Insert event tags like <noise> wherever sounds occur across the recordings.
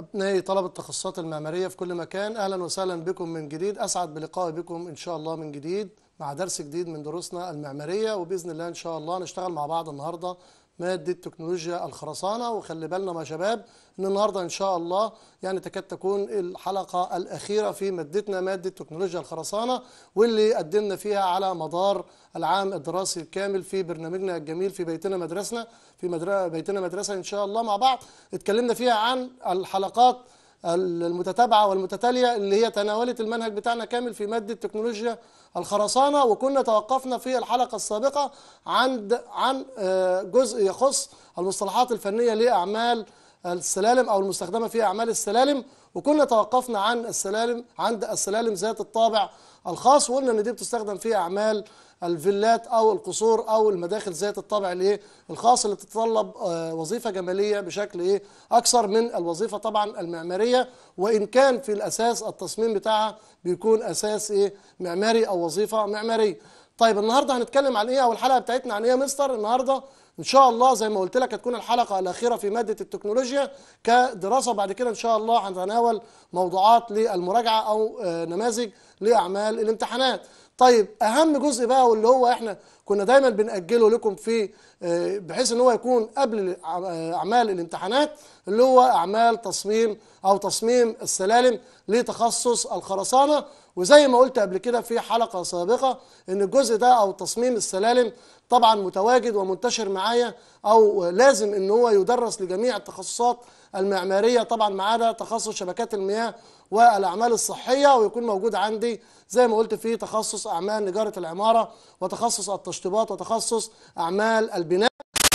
أبناء طلبة التخصصات المعمارية في كل مكان أهلا وسهلا بكم من جديد أسعد بلقائي بكم إن شاء الله من جديد مع درس جديد من دروسنا المعمارية وبإذن الله إن شاء الله نشتغل مع بعض النهاردة ماده تكنولوجيا الخرسانه وخلي بالنا يا شباب ان النهارده ان شاء الله يعني تكاد تكون الحلقه الاخيره في مادتنا ماده تكنولوجيا الخرسانه واللي قدمنا فيها على مدار العام الدراسي الكامل في برنامجنا الجميل في بيتنا مدرسنا في مدر... بيتنا مدرسه ان شاء الله مع بعض اتكلمنا فيها عن الحلقات المتتابعة والمتتالية اللي هي تناولت المنهج بتاعنا كامل في مادة تكنولوجيا الخرسانة وكنا توقفنا في الحلقة السابقة عند عن آه، جزء يخص المصطلحات الفنية لأعمال السلالم أو المستخدمة في أعمال السلالم وكنا توقفنا عن السلالم عند السلالم ذات الطابع الخاص وقلنا إن دي بتستخدم في أعمال الفيلات او القصور او المداخل ذات الطابع الايه الخاص اللي تتطلب آه، وظيفه جماليه بشكل ايه اكثر من الوظيفه طبعا المعماريه وان كان في الاساس التصميم بتاعها بيكون اساس ايه معماري او وظيفه معماريه طيب النهارده هنتكلم عن ايه او الحلقه بتاعتنا عن ايه يا مستر النهارده ان شاء الله زي ما قلت لك هتكون الحلقه الاخيره في ماده التكنولوجيا كدراسه بعد كده ان شاء الله هنتناول موضوعات للمراجعه او آه، نماذج لاعمال الامتحانات طيب اهم جزء بقى واللي هو احنا كنا دايما بنأجله لكم في آه، بحيث ان هو يكون قبل آه، اعمال الامتحانات اللي هو اعمال تصميم او تصميم السلالم لتخصص الخرسانه وزي ما قلت قبل كده في حلقة سابقة ان الجزء ده او تصميم السلالم طبعا متواجد ومنتشر معايا او لازم ان هو يدرس لجميع التخصصات المعمارية طبعا ما عدا تخصص شبكات المياه والاعمال الصحيه ويكون موجود عندي زي ما قلت في تخصص اعمال نجاره العماره وتخصص التشطيبات وتخصص اعمال البناء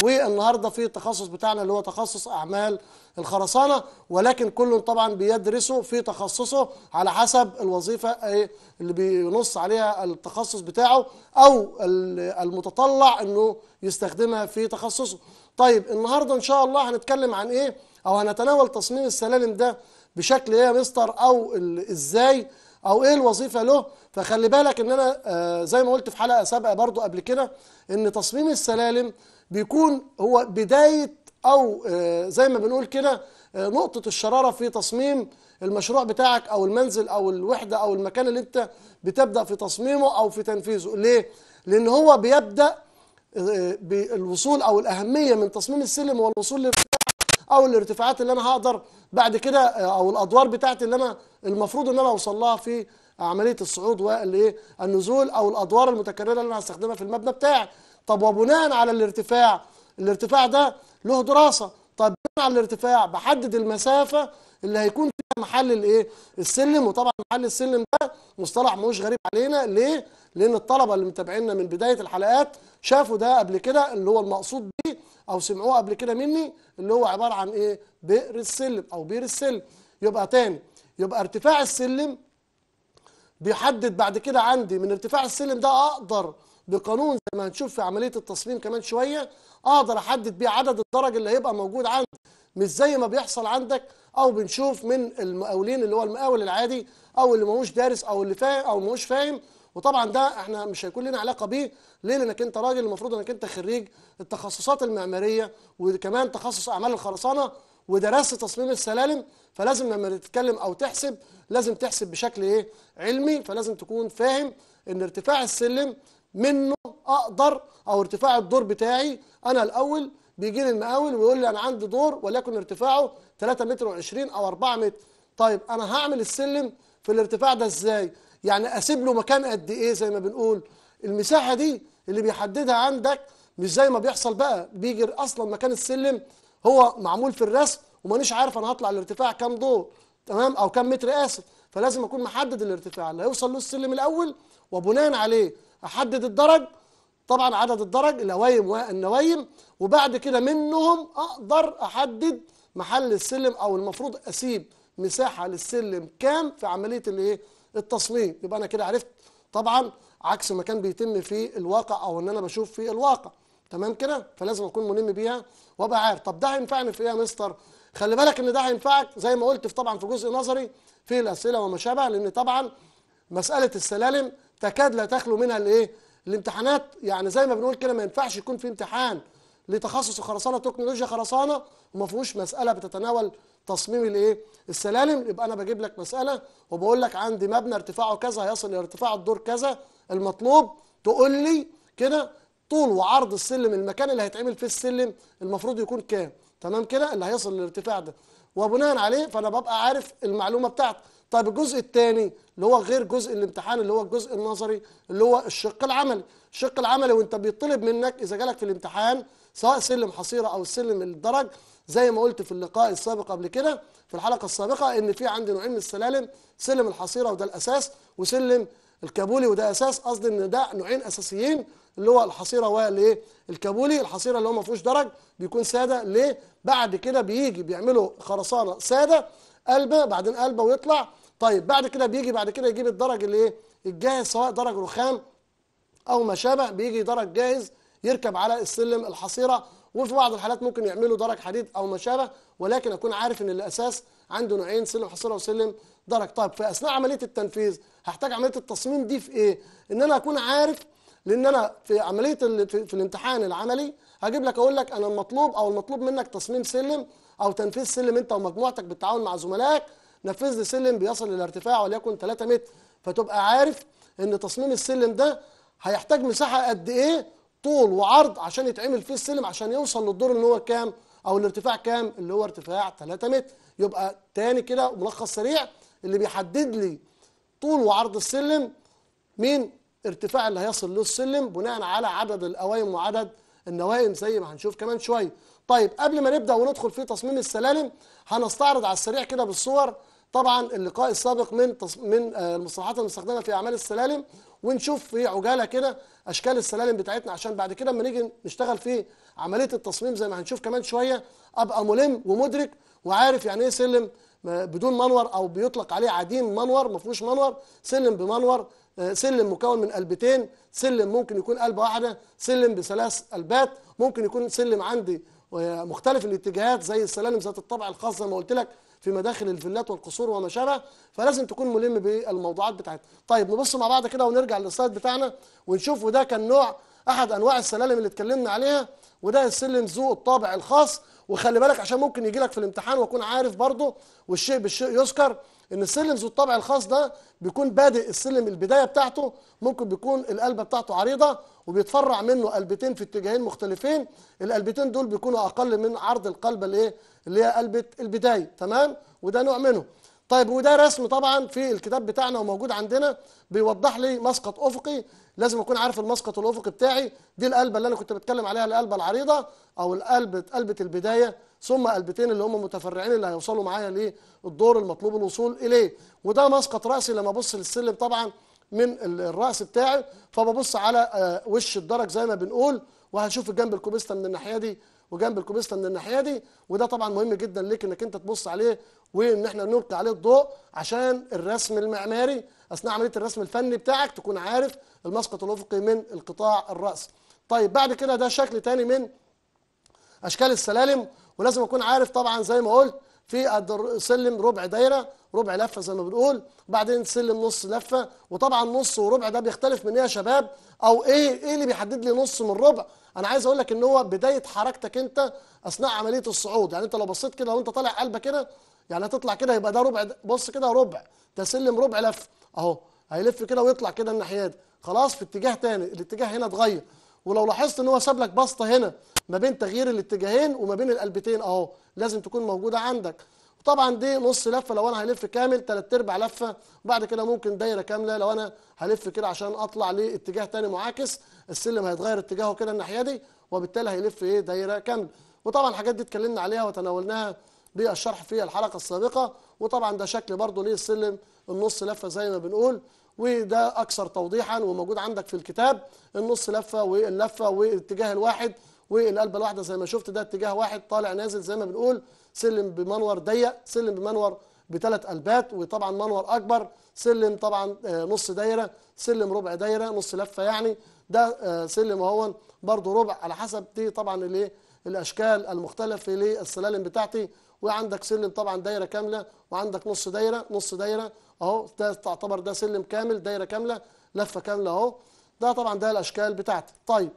والنهارده في التخصص بتاعنا اللي هو تخصص اعمال الخرسانه ولكن كل طبعا بيدرسه في تخصصه على حسب الوظيفه إيه اللي بينص عليها التخصص بتاعه او المتطلع انه يستخدمها في تخصصه طيب النهارده ان شاء الله هنتكلم عن ايه او هنتناول تصميم السلالم ده بشكل ايه يا مستر او ازاي او ايه الوظيفه له فخلي بالك ان انا آه، زي ما قلت في حلقه سابقه برضو قبل كده ان تصميم السلالم بيكون هو بداية أو آه، زي ما بنقول كده آه، نقطة الشرارة في تصميم المشروع بتاعك أو المنزل أو الوحدة أو المكان اللي أنت بتبدأ في تصميمه أو في تنفيذه ليه؟ لأن هو بيبدأ آه، بالوصول أو الأهمية من تصميم السلم والوصول للارتفاع أو الارتفاعات اللي أنا هقدر بعد كده أو الأدوار بتاعتي اللي أنا المفروض إن أنا أوصل لها في عمليه الصعود والنزول او الادوار المتكرره اللي انا هستخدمها في المبنى بتاعي طب وبناء على الارتفاع الارتفاع ده له دراسة طب بناء على الارتفاع بحدد المسافة اللي هيكون فيها محل الايه السلم وطبعا محل السلم ده مصطلح مش غريب علينا ليه لان الطلبه اللي متابعينا من بدايه الحلقات شافوا ده قبل كده اللي هو المقصود بيه او سمعوه قبل كده مني اللي هو عباره عن ايه بئر السلم او بير السلم يبقى تاني يبقى ارتفاع السلم بيحدد بعد كده عندي من ارتفاع السلم ده اقدر بقانون لما هنشوف في عمليه التصميم كمان شويه اقدر احدد بيه عدد الدرج اللي هيبقى موجود عندي مش زي ما بيحصل عندك او بنشوف من المقاولين اللي هو المقاول العادي او اللي ماهوش دارس او اللي فاهم او ماهوش فاهم وطبعا ده احنا مش هيكون لنا علاقه بيه ليه لانك انت راجل المفروض انك انت خريج التخصصات المعماريه وكمان تخصص اعمال الخرسانه ودرست تصميم السلالم فلازم لما تتكلم او تحسب لازم تحسب بشكل ايه علمي فلازم تكون فاهم ان ارتفاع السلم منه اقدر او ارتفاع الدور بتاعي انا الاول بيجي لي المقاول ويقول لي انا عندي دور وليكن ارتفاعه 3 متر و20 او 4 متر طيب انا هعمل السلم في الارتفاع ده ازاي يعني اسيب له مكان قد ايه زي ما بنقول المساحه دي اللي بيحددها عندك مش زي ما بيحصل بقى بيجي اصلا مكان السلم هو معمول في الرسم ومانيش عارف انا هطلع الارتفاع كام دور تمام او كام متر اسف فلازم اكون محدد الارتفاع اللي هيوصل له السلم الاول وبناء عليه احدد الدرج طبعا عدد الدرج الاوايم والنوايم وبعد كده منهم اقدر احدد محل السلم او المفروض اسيب مساحه للسلم كام في عمليه الايه التصميم يبقى انا كده عرفت طبعا عكس ما كان بيتم في الواقع او ان انا بشوف في الواقع تمام كده فلازم اكون ملم بيها وابقى عارف طب ده هينفعني في ايه يا مستر خلي بالك ان ده هينفعك زي ما قلت في طبعا في جزء نظري في الاسئله وما شابه لان طبعا مساله السلالم تكاد لا تخلو منها الايه الامتحانات يعني زي ما بنقول كده ما ينفعش يكون في امتحان لتخصص خرسانه تكنولوجيا خرسانه وما فيهوش مساله بتتناول تصميم الايه السلالم يبقى انا بجيب لك مساله وبقول لك عندي مبنى ارتفاعه كذا هيصل الى ارتفاع الدور كذا المطلوب تقول لي كده طول وعرض السلم المكان اللي هيتعمل فيه السلم المفروض يكون كام تمام كده اللي هيصل للارتفاع ده وبناء عليه فانا ببقى عارف المعلومه بتاعتي طيب الجزء الثاني اللي هو غير جزء الامتحان اللي هو الجزء النظري اللي هو الشق العملي الشق العملي وانت بيطلب منك اذا جالك في الامتحان سواء سلم حصيره او سلم الدرج زي ما قلت في اللقاء السابق قبل كده في الحلقه السابقه ان في عندي نوعين من السلالم سلم الحصيره وده الاساس وسلم الكابولي وده اساس قصدي ان ده نوعين اساسيين اللي هو الحصيره والايه الكابولي الحصيره اللي هو ما فيهوش درج بيكون ساده ليه بعد كده بيجي بيعملوا خرسانه ساده قلبه بعدين قلبه ويطلع طيب بعد كده بيجي بعد كده يجيب الدرج اللي ايه الجاهز سواء درج رخام او ما شابه بيجي درج جاهز يركب على السلم الحصيره وفي بعض الحالات ممكن يعملوا درج حديد او ما شابه ولكن اكون عارف ان الاساس عنده نوعين سلم حصيره وسلم درج طيب في اثناء عمليه التنفيذ هحتاج عمليه التصميم دي في ايه ان انا اكون عارف لان انا في عمليه في الامتحان العملي هجيب لك اقول لك انا المطلوب او المطلوب منك تصميم سلم او تنفيذ سلم انت ومجموعتك بالتعاون مع زملائك نفذ لي سلم بيصل الى ارتفاع وليكن 3 متر فتبقى عارف ان تصميم السلم ده هيحتاج مساحه قد ايه طول وعرض عشان يتعمل فيه السلم عشان يوصل للدور اللي هو كام او الارتفاع كام اللي هو ارتفاع 3 متر يبقى تاني كده ملخص سريع اللي بيحدد لي طول وعرض السلم مين ارتفاع اللي هيصل له السلم بناء على عدد القوائم وعدد النوائم زي ما هنشوف كمان شويه طيب قبل ما نبدا وندخل في تصميم السلالم هنستعرض على السريع كده بالصور طبعا اللقاء السابق من من آه، المصطلحات المستخدمه في اعمال السلالم ونشوف في عجاله كده اشكال السلالم بتاعتنا عشان بعد كده اما نيجي نشتغل في عمليه التصميم زي ما هنشوف كمان شويه ابقى ملم ومدرك وعارف يعني ايه سلم آه، بدون منور او بيطلق عليه عديم منور ما فيهوش منور سلم بمنور آه، سلم مكون من قلبتين سلم ممكن يكون قلبه واحده سلم بثلاث قلبات ممكن يكون سلم عندي مختلف الاتجاهات زي السلالم ذات الطبع الخاص زي ما قلت لك في مداخل الفيلات والقصور وما شابه فلازم تكون ملم بالموضوعات بتاعتها طيب نبص مع بعض كده ونرجع للسلايد بتاعنا ونشوف وده كان نوع احد انواع السلالم اللي اتكلمنا عليها وده السلم ذو الطابع الخاص وخلي بالك عشان ممكن يجي لك في الامتحان واكون عارف برضه والشيء بالشيء يذكر ان السلم ذو الطبع الخاص ده بيكون بادئ السلم البدايه بتاعته ممكن بيكون القلبه بتاعته عريضه وبيتفرع منه قلبتين في اتجاهين مختلفين القلبتين دول بيكونوا اقل من عرض القلبه الايه اللي هي قلبه البدايه تمام وده نوع منه طيب وده رسم طبعا في الكتاب بتاعنا وموجود عندنا بيوضح لي مسقط افقي لازم اكون عارف المسقط الافقي بتاعي دي القلبه اللي انا كنت بتكلم عليها القلبه العريضه او القلبه قلبه البدايه ثم قلبتين اللي هم متفرعين اللي هيوصلوا معايا للدور المطلوب الوصول اليه وده مسقط راسي لما ابص للسلم طبعا من الراس بتاعي فببص على آه، وش الدرج زي ما بنقول وهشوف الجنب الكوبيستا من الناحيه دي وجنب الكوبيستا من الناحيه دي وده طبعا مهم جدا ليك انك انت تبص عليه وان احنا نلقي عليه الضوء عشان الرسم المعماري اثناء عمليه الرسم الفني بتاعك تكون عارف المسقط الافقي من القطاع الراس. طيب بعد كده ده شكل تاني من اشكال السلالم ولازم اكون عارف طبعا زي ما قلت في سلم ربع دايره ربع لفه زي ما بنقول بعدين سلم نص لفه وطبعا نص وربع ده بيختلف من ايه يا شباب او ايه ايه اللي بيحدد لي نص من ربع انا عايز اقول لك ان هو بدايه حركتك انت اثناء عمليه الصعود يعني انت لو بصيت كده وانت طالع قلبه كده يعني هتطلع كده يبقى ده ربع بص كده ربع ده سلم ربع لف اهو هيلف كده ويطلع كده الناحيه دي خلاص في اتجاه تاني الاتجاه هنا اتغير ولو لاحظت ان هو ساب لك بسطه هنا ما بين تغيير الاتجاهين وما بين القلبتين اهو لازم تكون موجوده عندك طبعا دي نص لفه لو انا هلف كامل ثلاث ارباع لفه وبعد كده ممكن دايره كامله لو انا هلف كده عشان اطلع لاتجاه تاني معاكس السلم هيتغير اتجاهه كده الناحيه دي وبالتالي هيلف ايه دايره كامله وطبعا الحاجات دي اتكلمنا عليها وتناولناها بالشرح في الحلقه السابقه وطبعا ده شكل برضه ليه السلم النص لفه زي ما بنقول وده اكثر توضيحا وموجود عندك في الكتاب النص لفه واللفه والاتجاه الواحد والقلبه الواحده زي ما شفت ده اتجاه واحد طالع نازل زي ما بنقول سلم بمنور ضيق سلم بمنور بثلاث قلبات وطبعا منور اكبر سلم طبعا آه، نص دايره سلم ربع دايره نص لفه يعني ده آه، سلم اهو برضو ربع على حسب دي طبعا الايه الاشكال المختلفه للسلالم بتاعتي وعندك سلم طبعا دايره كامله وعندك نص دايره نص دايره اهو ده تعتبر ده سلم كامل دايره كامله لفه كامله اهو ده طبعا ده الاشكال بتاعتي طيب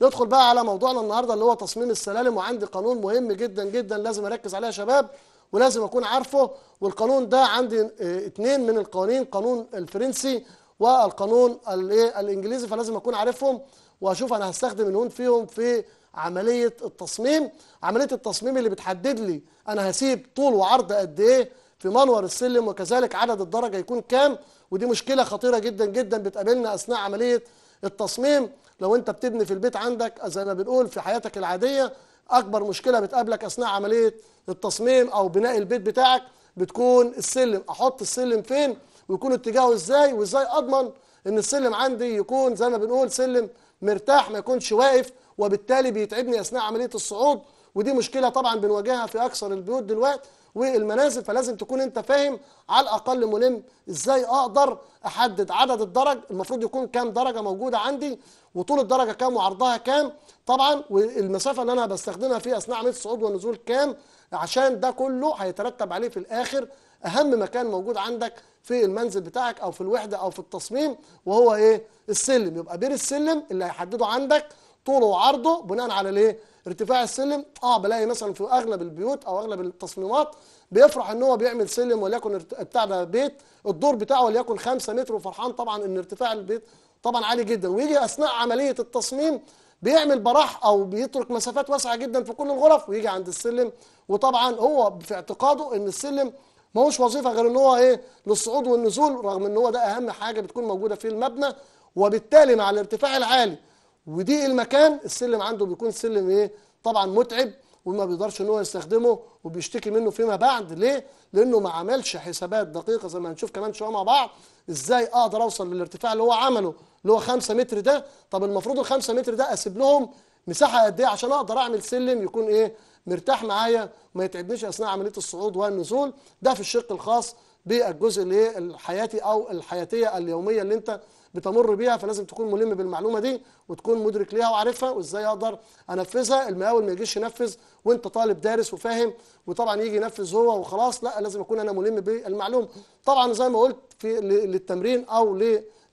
ندخل بقى على موضوعنا النهارده اللي هو تصميم السلالم وعندي قانون مهم جدا جدا لازم اركز عليه يا شباب ولازم اكون عارفه والقانون ده عندي آه، اتنين من القوانين قانون الفرنسي والقانون الايه الانجليزي فلازم اكون عارفهم واشوف انا هستخدم الهون فيهم في عمليه التصميم عمليه التصميم اللي بتحدد لي انا هسيب طول وعرض قد ايه في منور السلم وكذلك عدد الدرجه يكون كام ودي مشكله خطيره جدا جدا بتقابلنا اثناء عمليه التصميم لو انت بتبني في البيت عندك زي ما بنقول في حياتك العاديه اكبر مشكله بتقابلك اثناء عمليه التصميم او بناء البيت بتاعك بتكون السلم احط السلم فين ويكون اتجاهه ازاي وازاي اضمن ان السلم عندي يكون زي ما بنقول سلم مرتاح ما يكونش واقف وبالتالي بيتعبني اثناء عمليه الصعود ودي مشكله طبعا بنواجهها في اكثر البيوت دلوقتي والمنازل فلازم تكون انت فاهم على الاقل ملم ازاي اقدر احدد عدد الدرج المفروض يكون كام درجه موجوده عندي وطول الدرجه كام وعرضها كام طبعا والمسافه اللي انا بستخدمها في اثناء عمليه الصعود والنزول كام عشان ده كله هيترتب عليه في الاخر اهم مكان موجود عندك في المنزل بتاعك او في الوحده او في التصميم وهو ايه السلم يبقى بير السلم اللي هيحدده عندك طوله وعرضه بناء على الايه ارتفاع السلم اه بلاقي مثلا في اغلب البيوت او اغلب التصميمات بيفرح ان هو بيعمل سلم وليكن بتاع ده بيت الدور بتاعه وليكن 5 متر وفرحان طبعا ان ارتفاع البيت طبعا عالي جدا ويجي اثناء عمليه التصميم بيعمل براح او بيترك مسافات واسعه جدا في كل الغرف ويجي عند السلم وطبعا هو في اعتقاده ان السلم ماهوش وظيفه غير ان هو ايه للصعود والنزول رغم ان هو ده اهم حاجه بتكون موجوده في المبنى وبالتالي مع الارتفاع العالي وضيق المكان السلم عنده بيكون سلم ايه طبعا متعب وما بيقدرش ان هو يستخدمه وبيشتكي منه فيما بعد ليه لانه ما عملش حسابات دقيقه زي ما هنشوف كمان شويه مع بعض ازاي اقدر اوصل للارتفاع اللي هو عمله اللي هو 5 متر ده طب المفروض ال 5 متر ده اسيب لهم مساحه قد ايه عشان اقدر اعمل سلم يكون ايه مرتاح معايا وما يتعبنيش اثناء عمليه الصعود والنزول ده في الشق الخاص بالجزء اللي الحياتي او الحياتيه اليوميه اللي انت بتمر بيها فلازم تكون ملم بالمعلومه دي وتكون مدرك ليها وعارفها وازاي اقدر انفذها المقاول ما يجيش ينفذ وانت طالب دارس وفاهم وطبعا يجي ينفذ هو وخلاص لا لازم اكون انا ملم بالمعلومه طبعا زي ما قلت في للتمرين او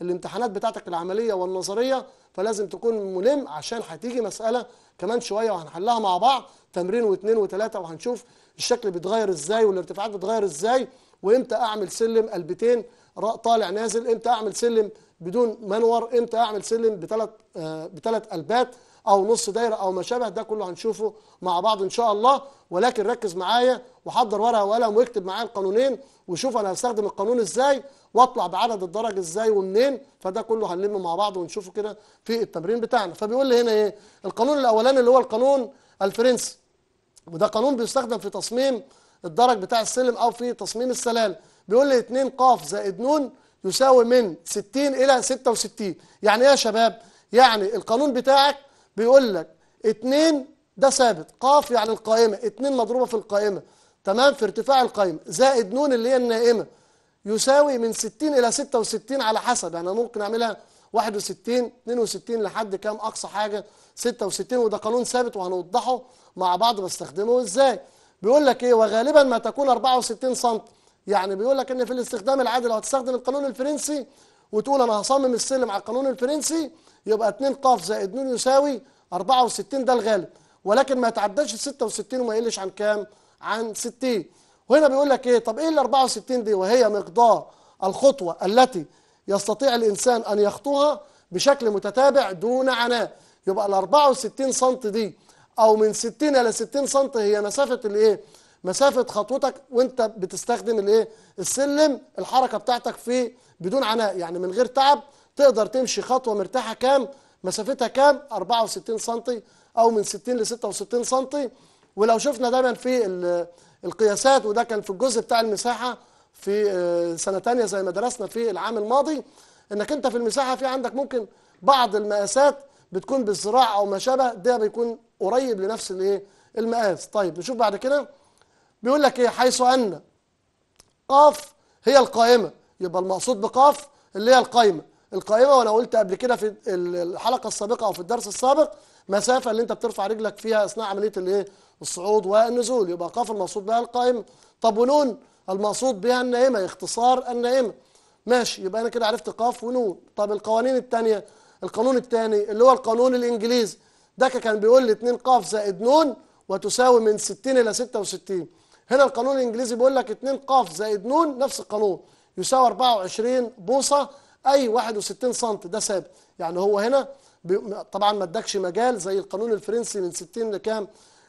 للامتحانات بتاعتك العمليه والنظريه فلازم تكون ملم عشان هتيجي مساله كمان شويه وهنحلها مع بعض تمرين واثنين وثلاثه وهنشوف الشكل بيتغير ازاي والارتفاعات بتتغير ازاي وامتى اعمل سلم قلبتين طالع نازل امتى اعمل سلم بدون منور امتى اعمل سلم بثلاث آه، بثلاث قلبات او نص دايره او ما شابه ده كله هنشوفه مع بعض ان شاء الله ولكن ركز معايا وحضر ورقه وقلم واكتب معايا القانونين وشوف انا هستخدم القانون ازاي واطلع بعدد الدرج ازاي ومنين فده كله هنلمه مع بعض ونشوفه كده في التمرين بتاعنا فبيقول لي هنا ايه القانون الاولاني اللي هو القانون الفرنسي وده قانون بيستخدم في تصميم الدرج بتاع السلم او في تصميم السلال بيقول لي 2 ق زائد ن يساوي من 60 إلى 66 يعني إيه يا شباب؟ يعني القانون بتاعك بيقول لك 2 ده ثابت قاف يعني القائمة 2 مضروبة في القائمة تمام في ارتفاع القائمة زائد نون اللي هي النائمة يساوي من 60 إلى 66 على حسب يعني ممكن أعملها 61 62 لحد كام أقصى حاجة 66 وده قانون ثابت وهنوضحه مع بعض بستخدمه إزاي بيقول لك إيه وغالبا ما تكون 64 سم يعني بيقول لك ان في الاستخدام العادي لو هتستخدم القانون الفرنسي وتقول انا هصمم السلم على القانون الفرنسي يبقى 2 ق زائد ن يساوي 64 ده الغالب ولكن ما يتعداش ال 66 وما يقلش عن كام؟ عن 60 وهنا بيقول لك ايه طب ايه ال 64 دي وهي مقدار الخطوه التي يستطيع الانسان ان يخطوها بشكل متتابع دون عناء يبقى ال 64 سم دي او من 60 الى 60 سم هي مسافه الايه؟ مسافه خطوتك وانت بتستخدم الايه السلم الحركه بتاعتك في بدون عناء يعني من غير تعب تقدر تمشي خطوه مرتاحه كام مسافتها كام 64 سم او من 60 ل 66 سم ولو شفنا دايما في القياسات وده كان في الجزء بتاع المساحه في آه، سنه ثانيه زي ما درسنا في العام الماضي انك انت في المساحه في عندك ممكن بعض المقاسات بتكون بالذراع او ما شابه ده بيكون قريب لنفس الايه المقاس طيب نشوف بعد كده بيقول لك ايه حيث ان قاف هي القائمه يبقى المقصود بقاف اللي هي القائمه القائمه وانا قلت قبل كده في الحلقه السابقه او في الدرس السابق مسافه اللي انت بترفع رجلك فيها اثناء عمليه الايه الصعود والنزول يبقى قاف المقصود بها القائمه طب ونون المقصود بها النائمه اختصار النائمه ماشي يبقى انا كده عرفت قاف ونون طب القوانين الثانيه القانون الثاني اللي هو القانون الانجليزي ده كان بيقول لي 2 قاف زائد نون وتساوي من 60 الى 66 هنا القانون الانجليزي بيقول لك 2 ق زائد ن نفس القانون يساوي 24 بوصه اي 61 سم ده ثابت يعني هو هنا طبعا ما ادكش مجال زي القانون الفرنسي من 60 لكام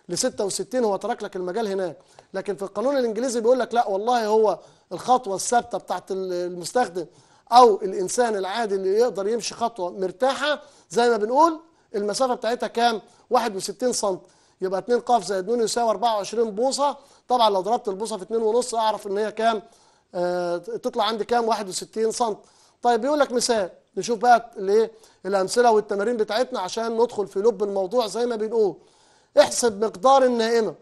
ل 66 هو ترك لك المجال هناك لكن في القانون الانجليزي بيقول لك لا والله هو الخطوه الثابته بتاعت المستخدم او الانسان العادي اللي يقدر يمشي خطوه مرتاحه زي ما بنقول المسافه بتاعتها كام 61 سم يبقى 2 ق زائد ن يساوي 24 بوصه طبعا لو ضربت البوصه في 2.5 اعرف ان هي كام آه تطلع عندي كام 61 سم طيب بيقول لك مثال نشوف بقى الايه الامثله والتمارين بتاعتنا عشان ندخل في لب الموضوع زي ما بنقول احسب مقدار النائمه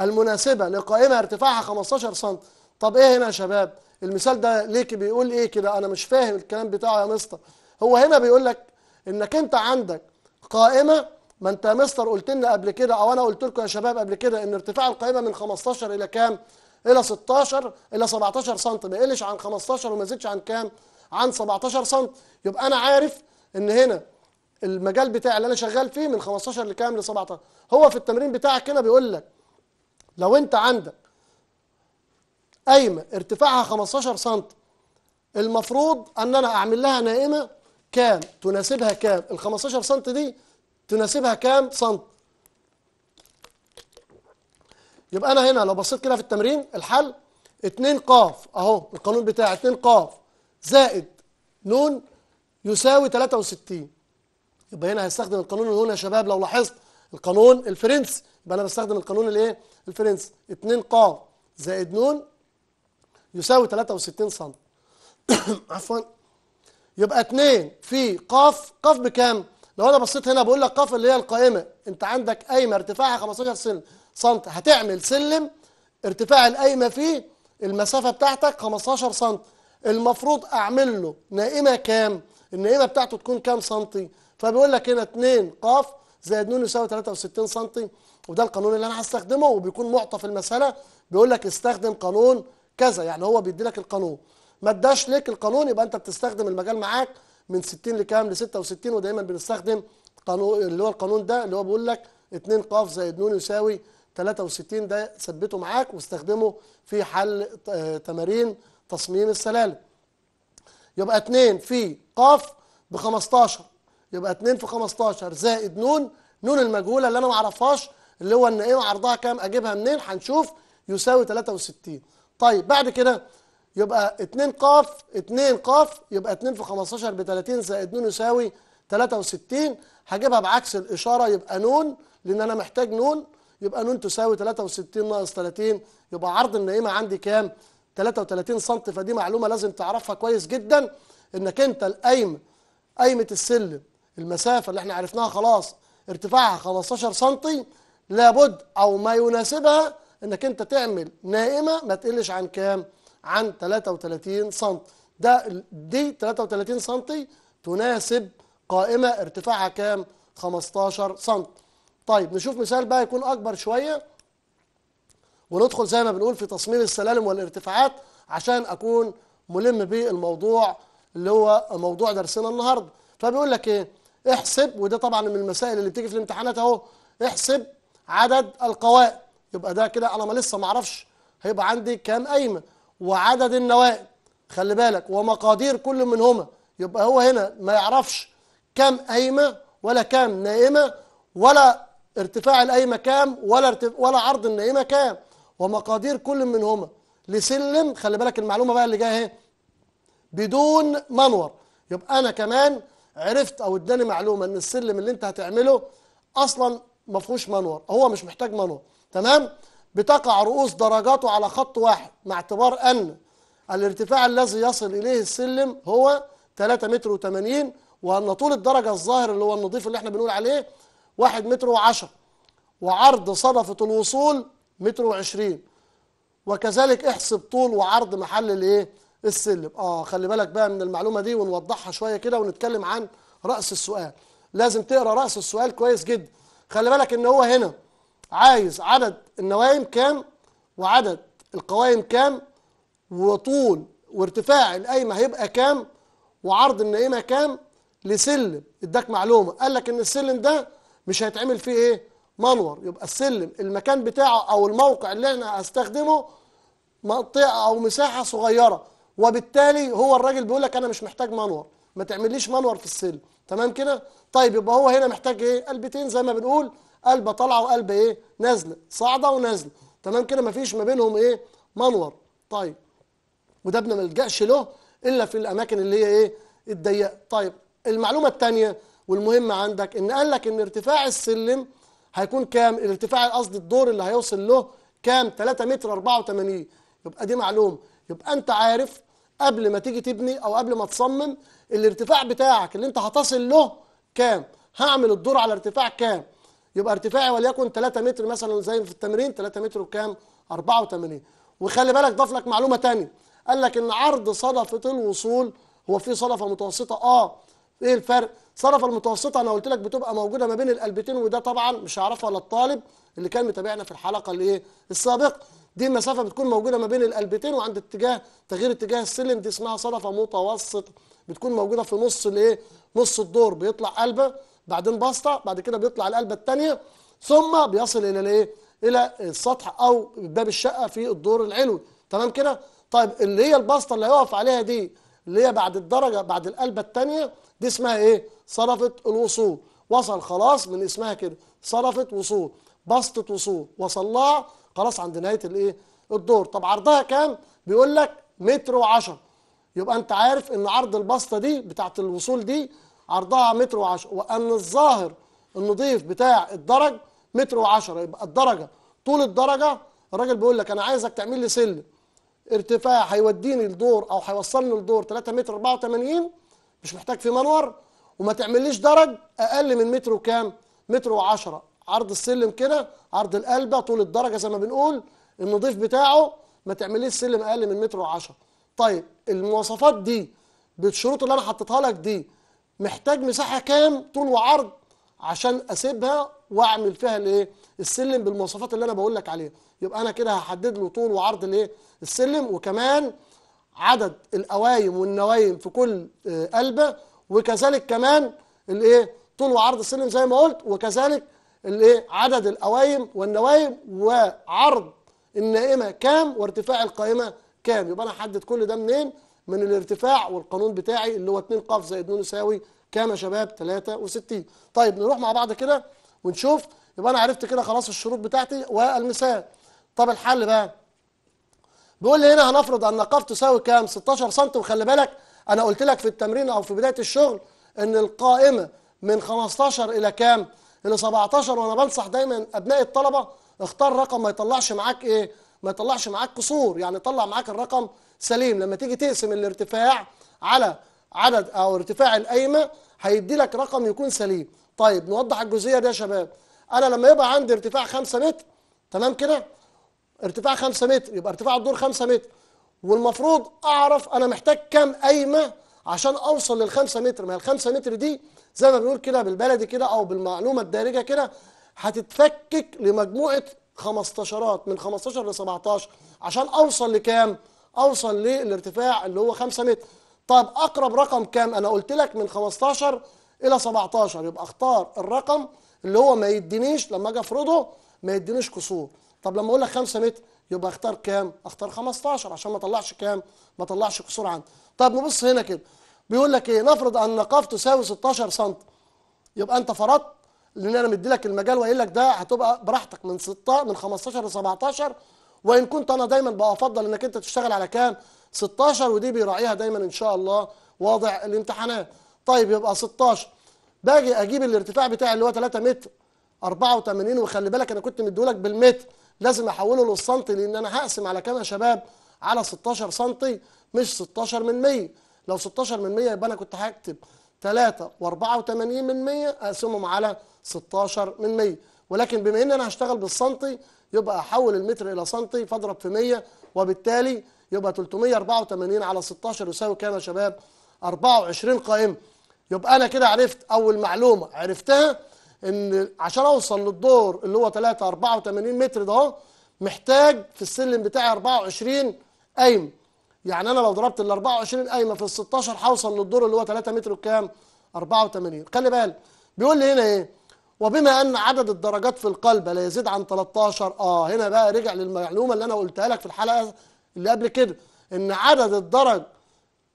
المناسبه لقائمه ارتفاعها 15 سم طب ايه هنا يا شباب المثال ده ليكي بيقول ايه كده انا مش فاهم الكلام بتاعه يا مستر هو هنا بيقول لك انك انت عندك قائمه ما انت يا مستر قلت لنا قبل كده او انا قلت لكم يا شباب قبل كده ان ارتفاع القائمه من 15 الى كام؟ الى 16 الى 17 سم ما يقلش عن 15 وما يزيدش عن كام؟ عن 17 سم يبقى انا عارف ان هنا المجال بتاعي اللي انا شغال فيه من 15 لكام ل 17 هو في التمرين بتاعك هنا بيقول لك لو انت عندك قايمه ارتفاعها 15 سم المفروض ان انا اعمل لها نائمه كام تناسبها كام ال 15 سم دي تناسبها كام سنت يبقى انا هنا لو بصيت كده في التمرين الحل 2 قاف اهو القانون بتاع 2 قاف زائد نون يساوي 63 يبقى هنا هستخدم القانون هنا يا شباب لو لاحظت القانون الفرنسي يبقى انا بستخدم القانون الايه الفرنسي 2 قاف زائد نون يساوي 63 سم <coughs> عفوا يبقى 2 في قاف قاف بكام لو انا بصيت هنا بقول لك قاف اللي هي القائمه انت عندك قايمه ارتفاعها 15 سن سم هتعمل سلم ارتفاع القايمه فيه المسافه بتاعتك 15 سم المفروض اعمل له نائمه كام النائمه بتاعته تكون كام سنتي فبيقول لك هنا 2 قاف زائد ن يساوي 63 سنتي وده القانون اللي انا هستخدمه وبيكون معطى في المساله بيقول لك استخدم قانون كذا يعني هو بيدي لك القانون ما اداش لك القانون يبقى انت بتستخدم المجال معاك من 60 لكام ل 66 ودايما بنستخدم قانون اللي هو القانون ده اللي هو بيقول لك 2 ق زائد ن يساوي 63 ده ثبته معاك واستخدمه في حل تمارين تصميم السلالم يبقى 2 في ق ب 15 يبقى 2 في 15 زائد ن ن المجهوله اللي انا ما اعرفهاش اللي هو ان ايه عرضها كام اجيبها منين هنشوف يساوي 63 طيب بعد كده يبقى 2 ق 2 ق يبقى 2 في 15 ب 30 زائد ن يساوي 63 هجيبها بعكس الإشارة يبقى نون لأن أنا محتاج نون يبقى نون تساوي 63 ناقص 30 يبقى عرض النائمة عندي كام؟ 33 سم فدي معلومة لازم تعرفها كويس جدا إنك أنت القايمة قايمة السلم المسافة اللي احنا عرفناها خلاص ارتفاعها 15 سم لابد أو ما يناسبها إنك أنت تعمل نائمة ما تقلش عن كام؟ عن 33 سم ده دي 33 سم تناسب قائمة ارتفاعها كام 15 سم طيب نشوف مثال بقى يكون أكبر شوية وندخل زي ما بنقول في تصميم السلالم والارتفاعات عشان أكون ملم بالموضوع اللي هو موضوع درسنا النهاردة فبيقول لك إيه احسب وده طبعا من المسائل اللي بتيجي في الامتحانات اهو احسب عدد القوائم يبقى ده كده انا ما لسه ما اعرفش هيبقى عندي كام قايمه وعدد النوائب خلي بالك ومقادير كل منهما يبقى هو هنا ما يعرفش كم قايمه ولا كام نائمه ولا ارتفاع القايمه كام ولا ارتف... ولا عرض النائمه كام ومقادير كل منهما لسلم خلي بالك المعلومه بقى اللي جايه اهي بدون منور يبقى انا كمان عرفت او اداني معلومه ان السلم اللي انت هتعمله اصلا ما فيهوش منور هو مش محتاج منور تمام بتقع رؤوس درجاته على خط واحد مع اعتبار أن الارتفاع الذي يصل إليه السلم هو 3 متر و80 وأن طول الدرجة الظاهر اللي هو النظيف اللي احنا بنقول عليه 1 متر و10 وعرض صدفة الوصول متر و20 وكذلك احسب طول وعرض محل الايه السلم اه خلي بالك بقى من المعلومة دي ونوضحها شوية كده ونتكلم عن رأس السؤال لازم تقرأ رأس السؤال كويس جدا خلي بالك ان هو هنا عايز عدد النوائم كام وعدد القوائم كام وطول وارتفاع القايمه هيبقى كام وعرض النائمه كام لسلم اداك معلومه قال لك ان السلم ده مش هيتعمل فيه ايه منور يبقى السلم المكان بتاعه او الموقع اللي انا هستخدمه منطقه او مساحه صغيره وبالتالي هو الراجل بيقول لك انا مش محتاج منور ما تعمليش منور في السلم تمام كده طيب يبقى هو هنا محتاج ايه قلبتين زي ما بنقول قلبه طالعه وقلبه ايه نازله صاعده ونازله تمام كده مفيش ما بينهم ايه منور طيب وده ما له الا في الاماكن اللي هي ايه الضيقه طيب المعلومه الثانيه والمهمه عندك ان قال لك ان ارتفاع السلم هيكون كام الارتفاع قصدي الدور اللي هيوصل له كام 3 متر 84 يبقى دي معلومه يبقى انت عارف قبل ما تيجي تبني او قبل ما تصمم الارتفاع بتاعك اللي انت هتصل له كام هعمل الدور على ارتفاع كام يبقى ارتفاعي وليكن 3 متر مثلا زي في التمرين 3 متر وكام 84 وخلي بالك ضاف لك معلومه ثانيه قال لك ان عرض صدفه الوصول هو في صدفه متوسطه اه ايه الفرق صدفه المتوسطه انا قلت لك بتبقى موجوده ما بين القلبتين وده طبعا مش هيعرفها الا الطالب اللي كان متابعنا في الحلقه الايه السابقه دي المسافه بتكون موجوده ما بين القلبتين وعند اتجاه تغيير اتجاه السلم دي اسمها صدفه متوسطه بتكون موجوده في نص الايه نص الدور بيطلع قلبه بعدين بسطه بعد كده بيطلع القلبه الثانيه ثم بيصل الى الايه الى السطح او باب الشقه في الدور العلوي تمام كده طيب اللي هي البسطه اللي هيقف عليها دي اللي هي بعد الدرجه بعد القلبه الثانيه دي اسمها ايه صرفه الوصول وصل خلاص من اسمها كده صرفه وصول بسطه وصول وصل لها خلاص عند نهايه الايه الدور طب عرضها كام بيقول لك متر و10 يبقى انت عارف ان عرض البسطه دي بتاعت الوصول دي عرضها متر وعشرة وأن الظاهر النضيف بتاع الدرج متر وعشرة يبقى الدرجة طول الدرجة الراجل بيقول لك أنا عايزك تعمل لي سلم ارتفاع هيوديني لدور أو هيوصلني لدور 3 متر 84 مش محتاج في منور وما تعمليش درج أقل من متر وكام؟ متر وعشرة عرض السلم كده عرض القلبة طول الدرجة زي ما بنقول النضيف بتاعه ما تعمليش سلم أقل من متر وعشرة طيب المواصفات دي بالشروط اللي أنا حطيتها لك دي محتاج مساحه كام طول وعرض عشان اسيبها واعمل فيها الايه السلم بالمواصفات اللي انا بقول لك عليها يبقى انا كده هحدد له طول وعرض الايه السلم وكمان عدد الاوايم والنوايم في كل آه، قلبه وكذلك كمان الايه طول وعرض السلم زي ما قلت وكذلك الايه عدد الاوايم والنوايم وعرض النائمه كام وارتفاع القائمه كام يبقى انا احدد كل ده منين من الارتفاع والقانون بتاعي اللي هو 2 قاف زائد ن يساوي كام يا شباب 63 طيب نروح مع بعض كده ونشوف يبقى انا عرفت كده خلاص الشروط بتاعتي والمثال طب الحل بقى بيقول لي هنا هنفرض ان قاف تساوي كام 16 سم وخلي بالك انا قلت لك في التمرين او في بدايه الشغل ان القائمه من 15 الى كام الى 17 وانا بنصح دايما ابناء الطلبه اختار رقم ما يطلعش معاك ايه ما يطلعش معاك قصور يعني طلع معاك الرقم سليم لما تيجي تقسم الارتفاع على عدد او ارتفاع القايمه هيدي لك رقم يكون سليم طيب نوضح الجزئيه دي يا شباب انا لما يبقى عندي ارتفاع 5 متر تمام كده ارتفاع 5 متر يبقى ارتفاع الدور 5 متر والمفروض اعرف انا محتاج كام قايمه عشان اوصل لل 5 متر ما هي ال 5 متر دي زي ما بنقول كده بالبلدي كده او بالمعلومه الدارجه كده هتتفكك لمجموعه 15 من 15 ل 17 عشان اوصل لكام اوصل للارتفاع اللي هو 5 متر طب اقرب رقم كام انا قلت لك من 15 الى 17 يبقى اختار الرقم اللي هو ما يدينيش لما اجي افرضه ما يدينيش كسور طب لما اقول لك 5 متر يبقى اختار كام اختار 15 عشان ما اطلعش كام ما اطلعش كسور عندي طب نبص هنا كده بيقول لك ايه نفرض ان نقاف تساوي 16 سم يبقى انت فرضت لان انا مدي لك المجال وقايل لك ده هتبقى براحتك من 6 من 15 ل 17 وان كنت انا دايما بفضل انك انت تشتغل على كام 16 ودي بيراعيها دايما ان شاء الله واضع الامتحانات طيب يبقى 16 باجي اجيب الارتفاع بتاعي اللي هو 3 متر 84 وخلي بالك انا كنت مديهولك بالمتر لازم احوله للسنتي لان انا هقسم على كام يا شباب على 16 سنتي مش 16 من 100 لو 16 من 100 يبقى انا كنت هكتب 3 و84 من 100 اقسمهم على 16 من 100 ولكن بما ان انا هشتغل بالسنتي يبقى حول المتر الى سنتي فاضرب في 100 وبالتالي يبقى 384 على 16 يساوي كام يا شباب 24 قائمه يبقى انا كده عرفت اول معلومه عرفتها ان عشان اوصل للدور اللي هو 3 84 متر ده اهو محتاج في السلم بتاعي 24 قايمه يعني انا لو ضربت ال 24 قايمه في ال 16 هوصل للدور اللي هو 3 متر وكام 84 خلي بالك بيقول لي هنا ايه وبما أن عدد الدرجات في القلب لا يزيد عن 13 آه هنا بقى رجع للمعلومة اللي أنا قلتها لك في الحلقة اللي قبل كده إن عدد الدرج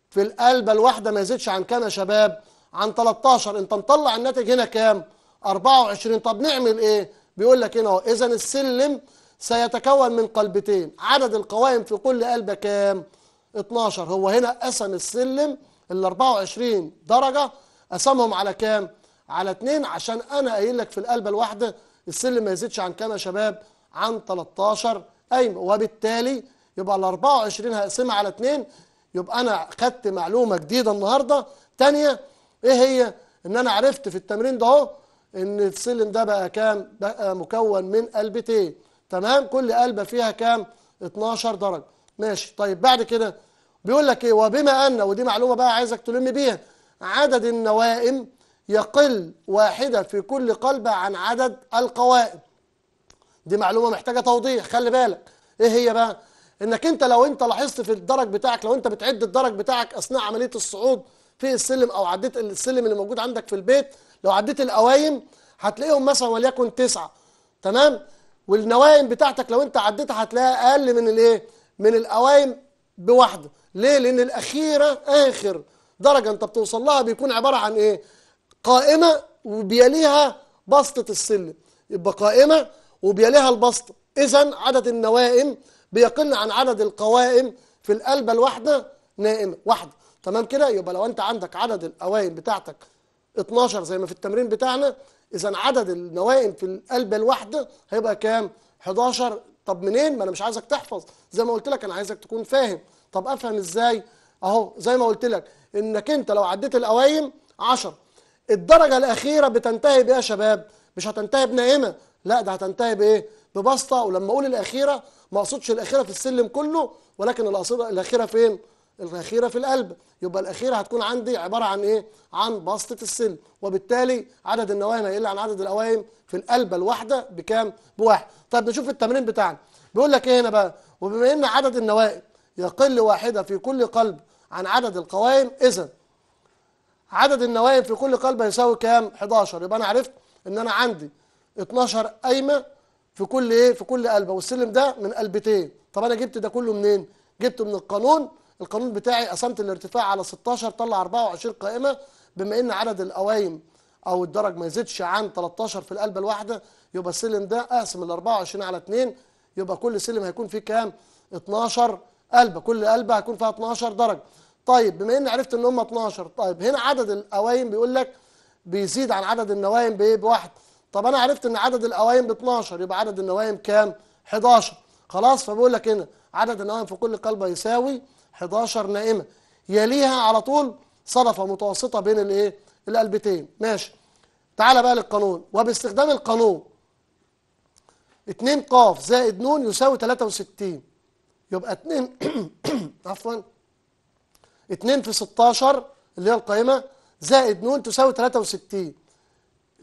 في القلب الواحدة ما يزيدش عن كام يا شباب عن 13 أنت مطلع الناتج هنا كام 24 طب نعمل إيه بيقول لك هنا اهو إذا السلم سيتكون من قلبتين عدد القوائم في كل قلب كام 12 هو هنا قسم السلم ال 24 درجة قسمهم على كام على اتنين عشان انا قايل لك في القلبه الواحده السلم ما يزيدش عن كام يا شباب عن 13 قايمه وبالتالي يبقى ال 24 هقسمها على اتنين يبقى انا خدت معلومه جديده النهارده ثانيه ايه هي ان انا عرفت في التمرين ده اهو ان السلم ده بقى كام بقى مكون من قلبتين تمام كل قلبه فيها كام 12 درجه ماشي طيب بعد كده بيقول لك ايه وبما ان ودي معلومه بقى عايزك تلم بيها عدد النوائم يقل واحدة في كل قلب عن عدد القوائم دي معلومة محتاجة توضيح خلي بالك ايه هي بقى انك انت لو انت لاحظت في الدرج بتاعك لو انت بتعد الدرج بتاعك اثناء عملية الصعود في السلم او عديت السلم اللي موجود عندك في البيت لو عديت القوايم هتلاقيهم مثلا وليكن تسعة تمام والنوائم بتاعتك لو انت عديتها هتلاقيها اقل من الايه من القوايم بواحده ليه لان الاخيره اخر درجه انت بتوصل لها بيكون عباره عن ايه قائمة وبيليها بسطة السلم يبقى قائمة وبيليها البسطة إذا عدد النوائم بيقل عن عدد القوائم في القلبة الواحدة نائمة واحدة تمام كده يبقى لو أنت عندك عدد القوائم بتاعتك 12 زي ما في التمرين بتاعنا إذا عدد النوائم في القلبة الواحدة هيبقى كام؟ 11 طب منين؟ ما أنا مش عايزك تحفظ زي ما قلت لك أنا عايزك تكون فاهم طب أفهم إزاي؟ أهو زي ما قلت لك إنك أنت لو عديت القوائم 10 الدرجة الأخيرة بتنتهي بإيه يا شباب؟ مش هتنتهي بنائمة، لا ده هتنتهي بإيه؟ ببسطة ولما أقول الأخيرة ما أقصدش الأخيرة في السلم كله ولكن الأخيرة فين؟ الأخيرة في القلب، يبقى الأخيرة هتكون عندي عبارة عن إيه؟ عن بسطة السلم، وبالتالي عدد النوائم هيقل عن عدد الأوايم في القلبة الواحدة بكام؟ بواحد. طيب نشوف التمرين بتاعنا، بيقول لك إيه هنا بقى؟ وبما إن عدد النوائم يقل واحدة في كل قلب عن عدد القوائم إذا عدد النوائم في كل قلب هيساوي كام 11 يبقى انا عرفت ان انا عندي 12 قايمه في كل ايه في كل قلبه والسلم ده من قلبتين طب انا جبت ده كله منين جبته من القانون القانون بتاعي قسمت الارتفاع على 16 طلع 24 قائمه بما ان عدد القوايم او الدرج ما يزيدش عن 13 في القلبه الواحده يبقى السلم ده اقسم ال 24 على 2 يبقى كل سلم هيكون فيه كام 12 قلبه كل قلبه هيكون فيها 12 درجه طيب بما اني عرفت ان هم 12 طيب هنا عدد الاوائم بيقول لك بيزيد عن عدد النوائم بايه بواحد طب انا عرفت ان عدد الاوائم ب 12 يبقى عدد النوائم كام 11 خلاص فبقول لك هنا عدد النوائم في كل قلبه يساوي 11 نائمه يليها على طول صدفه متوسطه بين الايه القلبتين ماشي تعال بقى للقانون وباستخدام القانون 2 ق زائد ن يساوي 63 يبقى 2 <coughs> عفوا 2 في 16 اللي هي القائمة زائد نون تساوي 63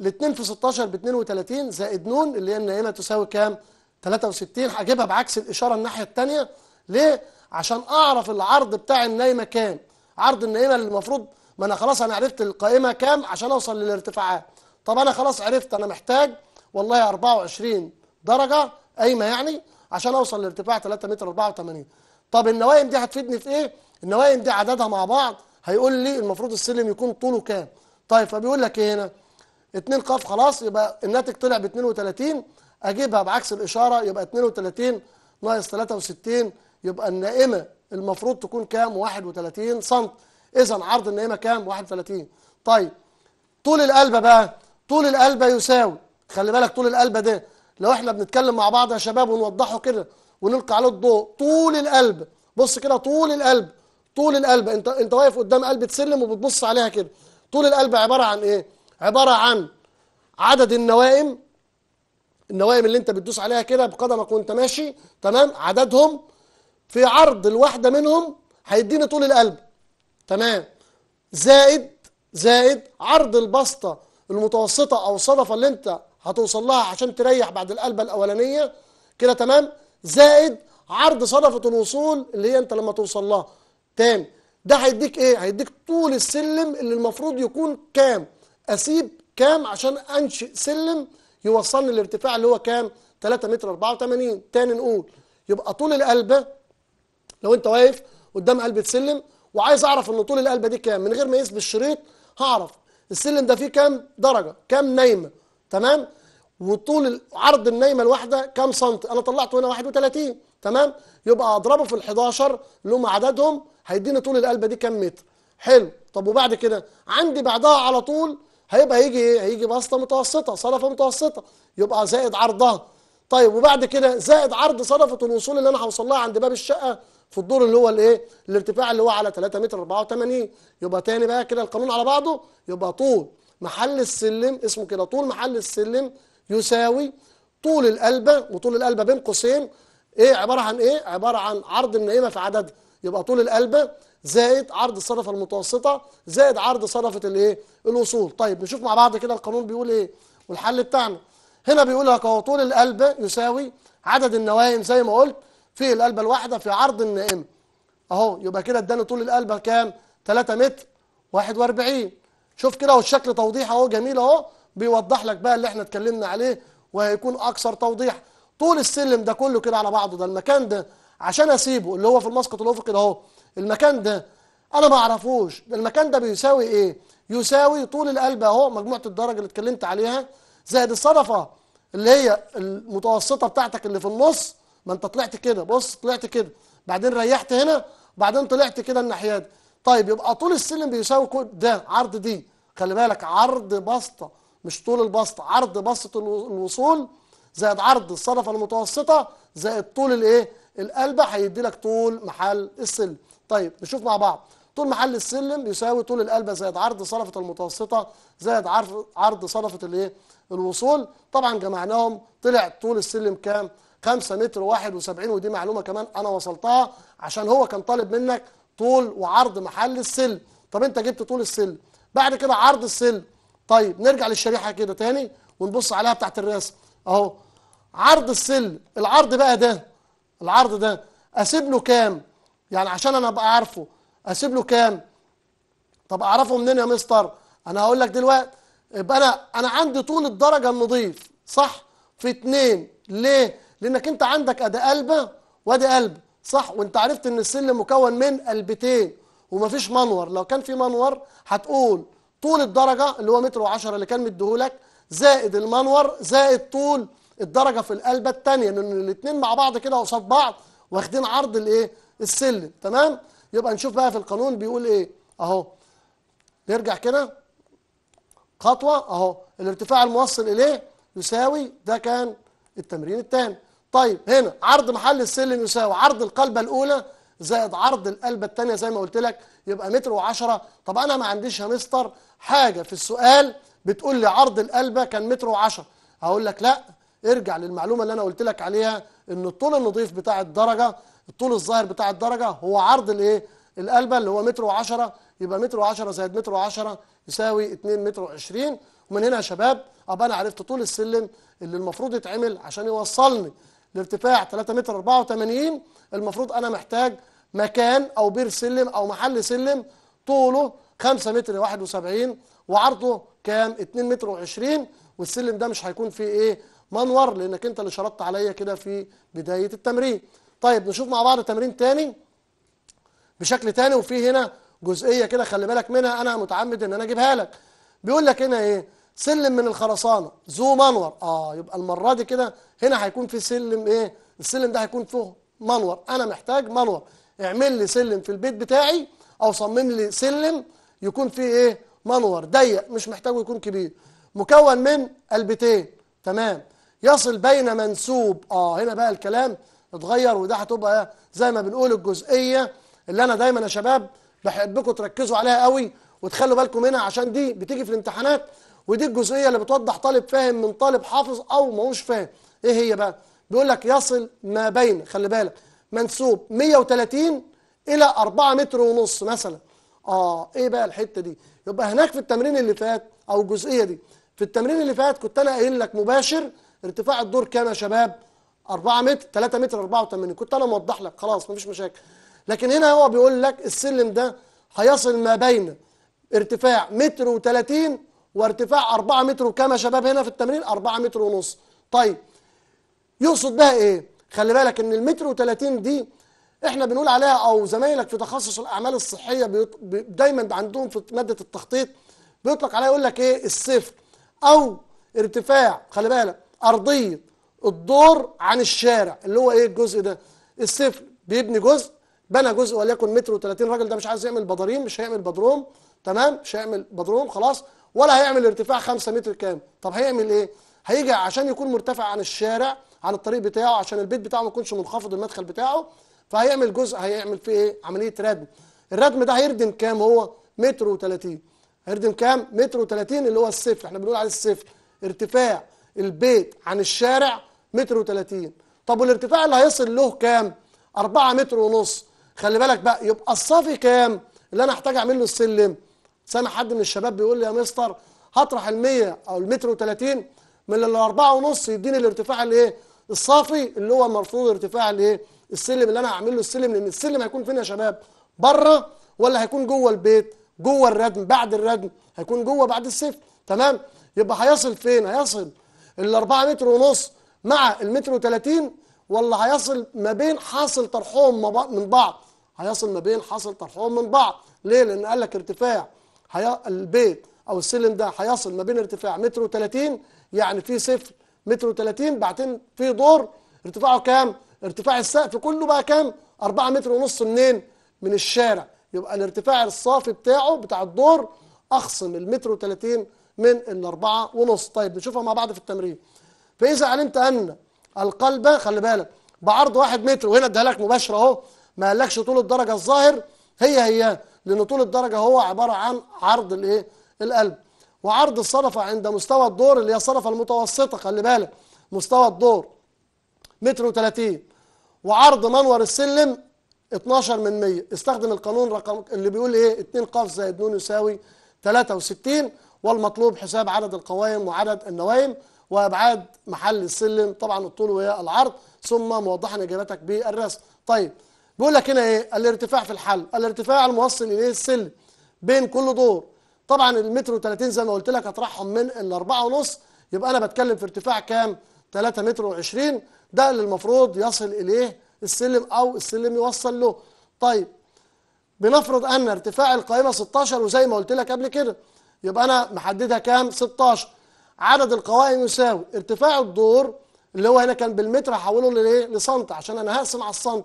ال 2 في 16 ب 32 زائد نون اللي هي النائمة تساوي كام؟ 63 هجيبها بعكس الإشارة الناحية الثانية ليه؟ عشان أعرف العرض بتاع النايمة كام عرض النايمة اللي المفروض ما أنا خلاص أنا عرفت القائمة كام عشان أوصل للارتفاعات طب أنا خلاص عرفت أنا محتاج والله 24 درجة قايمة يعني عشان أوصل لارتفاع 3 متر 84 طب النوايم دي هتفيدني في إيه؟ النوايم دي عددها مع بعض هيقول لي المفروض السلم يكون طوله كام طيب فبيقول لك ايه هنا 2 ق خلاص يبقى الناتج طلع ب 32 اجيبها بعكس الاشاره يبقى 32 ناقص 63 يبقى النائمه المفروض تكون كام 31 سم اذا عرض النائمه كام 31 طيب طول القلبه بقى طول القلبه يساوي خلي بالك طول القلبه ده لو احنا بنتكلم مع بعض يا شباب ونوضحه كده ونلقي عليه الضوء طول القلب بص كده طول القلب طول القلبه انت انت واقف قدام قلبه سلم وبتبص عليها كده طول القلب عباره عن ايه عباره عن عدد النوائم النوائم اللي انت بتدوس عليها كده بقدمك وانت ماشي تمام عددهم في عرض الواحده منهم هيديني طول القلب تمام زائد زائد عرض البسطه المتوسطه او الصدفه اللي انت هتوصل لها عشان تريح بعد القلبه الاولانيه كده تمام زائد عرض صدفه الوصول اللي هي انت لما توصل لها تاني ده هيديك ايه هيديك طول السلم اللي المفروض يكون كام اسيب كام عشان انشئ سلم يوصلني الارتفاع اللي هو كام 3 متر 84 تاني نقول يبقى طول القلبه لو انت واقف قدام قلبه سلم وعايز اعرف ان طول القلبه دي كام من غير ما اقيس بالشريط هعرف السلم ده فيه كام درجه كام نايمه تمام وطول عرض النايمه الواحده كام سنتي انا طلعت هنا 31 تمام يبقى اضربه في ال11 اللي هم عددهم هيديني طول القلبه دي كام متر حلو طب وبعد كده عندي بعدها على طول هيبقى هيجي ايه هيجي بسطه متوسطه صدفه متوسطه يبقى زائد عرضها طيب وبعد كده زائد عرض صدفه الوصول اللي انا هوصل لها عند باب الشقه في الدور اللي هو الايه الارتفاع اللي هو على 3 متر 84 يبقى تاني بقى كده القانون على بعضه يبقى طول محل السلم اسمه كده طول محل السلم يساوي طول القلبه وطول القلبه بين قوسين ايه عباره عن ايه عباره عن عرض النائمه في عددها يبقى طول القلبه زائد عرض الصدفه المتوسطه زائد عرض صدفه الايه الوصول طيب نشوف مع بعض كده القانون بيقول ايه والحل بتاعنا هنا بيقول لك اهو طول القلبه يساوي عدد النوائم زي ما قلت في القلبه الواحده في عرض النائمه اهو يبقى كده ادانا طول القلبه كام 3 متر 41 شوف كده والشكل توضيح اهو جميل اهو بيوضح لك بقى اللي احنا اتكلمنا عليه وهيكون اكثر توضيح طول السلم ده كله كده على بعضه ده المكان ده عشان اسيبه اللي هو في المسقط الافقي ده اهو المكان ده انا ما اعرفوش ده المكان ده بيساوي ايه يساوي طول القلب اهو مجموعه الدرجه اللي اتكلمت عليها زائد الصدفه اللي هي المتوسطه بتاعتك اللي في النص ما انت طلعت كده بص طلعت كده بعدين ريحت هنا بعدين طلعت كده الناحيه دي طيب يبقى طول السلم بيساوي ده عرض دي خلي بالك عرض بسطه مش طول البسطه عرض بسطه الوصول زائد عرض الصدفة المتوسطة زائد طول الايه القلبة هيدي لك طول محل السلم طيب نشوف مع بعض طول محل السلم يساوي طول القلبة زائد عرض صدفة المتوسطة زائد عرض صدفة الايه الوصول طبعا جمعناهم طلع طول السلم كام 5 متر 71 ودي معلومة كمان انا وصلتها عشان هو كان طالب منك طول وعرض محل السلم طب انت جبت طول السلم بعد كده عرض السلم طيب نرجع للشريحة كده تاني ونبص عليها بتاعت الرسم اهو عرض السلم العرض بقى ده العرض ده اسيب له كام يعني عشان انا ابقى عارفه اسيب له كام طب اعرفه منين يا مستر انا هقول لك دلوقتي يبقى انا انا عندي طول الدرجه النظيف صح في اتنين ليه لانك انت عندك ادي قلبه وادي قلب صح وانت عرفت ان السلم مكون من قلبتين ومفيش منور لو كان في منور هتقول طول الدرجه اللي هو متر وعشرة اللي كان مديهولك زائد المنور زائد طول الدرجة في القلبة الثانية لأن الاثنين مع بعض كده قصاد بعض واخدين عرض الايه السلم تمام يبقى نشوف بقى في القانون بيقول ايه اهو نرجع كده خطوة اهو الارتفاع الموصل اليه يساوي ده كان التمرين الثاني طيب هنا عرض محل السلم يساوي عرض القلبة الأولى زائد عرض القلبة الثانية زي ما قلت لك يبقى متر وعشرة طب أنا ما عنديش يا مستر حاجة في السؤال بتقول لي عرض القلبه كان متر و10 هقول لك لا ارجع للمعلومه اللي انا قلت لك عليها ان الطول النظيف بتاع الدرجه الطول الظاهر بتاع الدرجه هو عرض الايه القلبه اللي هو متر و10 يبقى متر و10 زائد متر و10 يساوي 2 متر و20 ومن هنا يا شباب ابقى أه، انا عرفت طول السلم اللي المفروض يتعمل عشان يوصلني لارتفاع 3 متر 84 المفروض انا محتاج مكان او بير سلم او محل سلم طوله 5 متر 71 وعرضه كام 2 متر و20 والسلم ده مش هيكون فيه ايه منور لانك انت اللي شرطت عليا كده في بدايه التمرين طيب نشوف مع بعض تمرين تاني بشكل تاني وفي هنا جزئيه كده خلي بالك منها انا متعمد ان انا اجيبها لك بيقول لك هنا ايه سلم من الخرسانه ذو منور اه يبقى المره دي كده هنا هيكون في سلم ايه السلم ده هيكون فيه منور انا محتاج منور اعمل لي سلم في البيت بتاعي او صمم لي سلم يكون فيه ايه منور ضيق مش محتاج يكون كبير مكون من قلبتين تمام يصل بين منسوب اه هنا بقى الكلام اتغير وده هتبقى إيه؟ زي ما بنقول الجزئيه اللي انا دايما يا شباب بحبكم تركزوا عليها قوي وتخلوا بالكم منها عشان دي بتيجي في الامتحانات ودي الجزئيه اللي بتوضح طالب فاهم من طالب حافظ او ماهوش فاهم ايه هي بقى بيقول لك يصل ما بين خلي بالك منسوب 130 الى 4 متر ونص مثلا اه ايه بقى الحته دي يبقى هناك في التمرين اللي فات او الجزئيه دي في التمرين اللي فات كنت انا قايل لك مباشر ارتفاع الدور كام يا شباب 4 متر 3 متر 84 كنت انا موضح لك خلاص مفيش مشاكل لكن هنا هو بيقول لك السلم ده هيصل ما بين ارتفاع متر و30 وارتفاع 4 متر وكام يا شباب هنا في التمرين 4 متر ونص طيب يقصد بها ايه خلي بالك ان المتر و30 دي احنا بنقول عليها او زمايلك في تخصص الاعمال الصحيه بيط... بي... دايما عندهم في ماده التخطيط بيطلق عليها يقول لك ايه الصفر او ارتفاع خلي بالك ارضيه الدور عن الشارع اللي هو ايه الجزء ده الصفر بيبني جزء بنى جزء وليكن متر و30 راجل ده مش عايز يعمل بدرين مش هيعمل بدروم تمام مش هيعمل بدروم خلاص ولا هيعمل ارتفاع 5 متر كام طب هيعمل ايه هيجي عشان يكون مرتفع عن الشارع عن الطريق بتاعه عشان البيت بتاعه ما يكونش منخفض المدخل بتاعه فهيعمل جزء هيعمل فيه ايه عمليه ردم الردم ده هيردم كام هو متر و30 هيردم كام متر و30 اللي هو الصفر احنا بنقول على الصفر ارتفاع البيت عن الشارع متر و30 طب والارتفاع اللي هيصل له كام 4 متر ونص خلي بالك بقى يبقى الصافي كام اللي انا احتاج اعمل له السلم سامع حد من الشباب بيقول لي يا مستر هطرح ال100 او المتر و30 من 4 ونص يديني الارتفاع الايه الصافي اللي هو المفروض ارتفاع الايه السلم اللي انا هعمل له السلم لان السلم هيكون فين يا شباب بره ولا هيكون جوه البيت جوه الردم بعد الردم هيكون جوه بعد السيف تمام يبقى هيصل فين هيصل ال 4 متر ونص مع المتر و30 ولا هيصل ما بين حاصل طرحهم من بعض هيصل ما بين حاصل طرحهم من بعض ليه لان قال لك ارتفاع هي... البيت او السلم ده هيصل ما بين ارتفاع متر و30 يعني في صفر متر و30 بعدين في دور ارتفاعه كام ارتفاع السقف كله بقى كام 4 متر ونص منين من الشارع يبقى الارتفاع الصافي بتاعه بتاع الدور اخصم المتر و30 من الأربعة ونص طيب نشوفها مع بعض في التمرين فإذا علمت أن القلبة خلي بالك بعرض واحد متر وهنا اديها لك مباشرة أهو ما قالكش طول الدرجة الظاهر هي هي لأن طول الدرجة هو عبارة عن عرض الإيه القلب وعرض الصدفة عند مستوى الدور اللي هي الصدفة المتوسطة خلي بالك مستوى الدور متر وثلاثين وعرض منور السلم 12 من 100 استخدم القانون رقم اللي بيقول ايه 2 ق زائد ن يساوي 63 والمطلوب حساب عدد القوائم وعدد النوايم وابعاد محل السلم طبعا الطول والعرض ثم موضحا اجابتك بالرسم طيب بيقول لك هنا ايه الارتفاع في الحل الارتفاع الموصل اليه السلم بين كل دور طبعا المتر و30 زي ما قلت لك هطرحهم من الاربعة ونص يبقى انا بتكلم في ارتفاع كام 3 متر و20 ده اللي المفروض يصل إليه السلم أو السلم يوصل له طيب بنفرض أن ارتفاع القائمة 16 وزي ما قلت لك قبل كده يبقى أنا محددها كام 16 عدد القوائم يساوي ارتفاع الدور اللي هو هنا كان بالمتر هحوله لإيه لسنت عشان أنا هقسم على السنت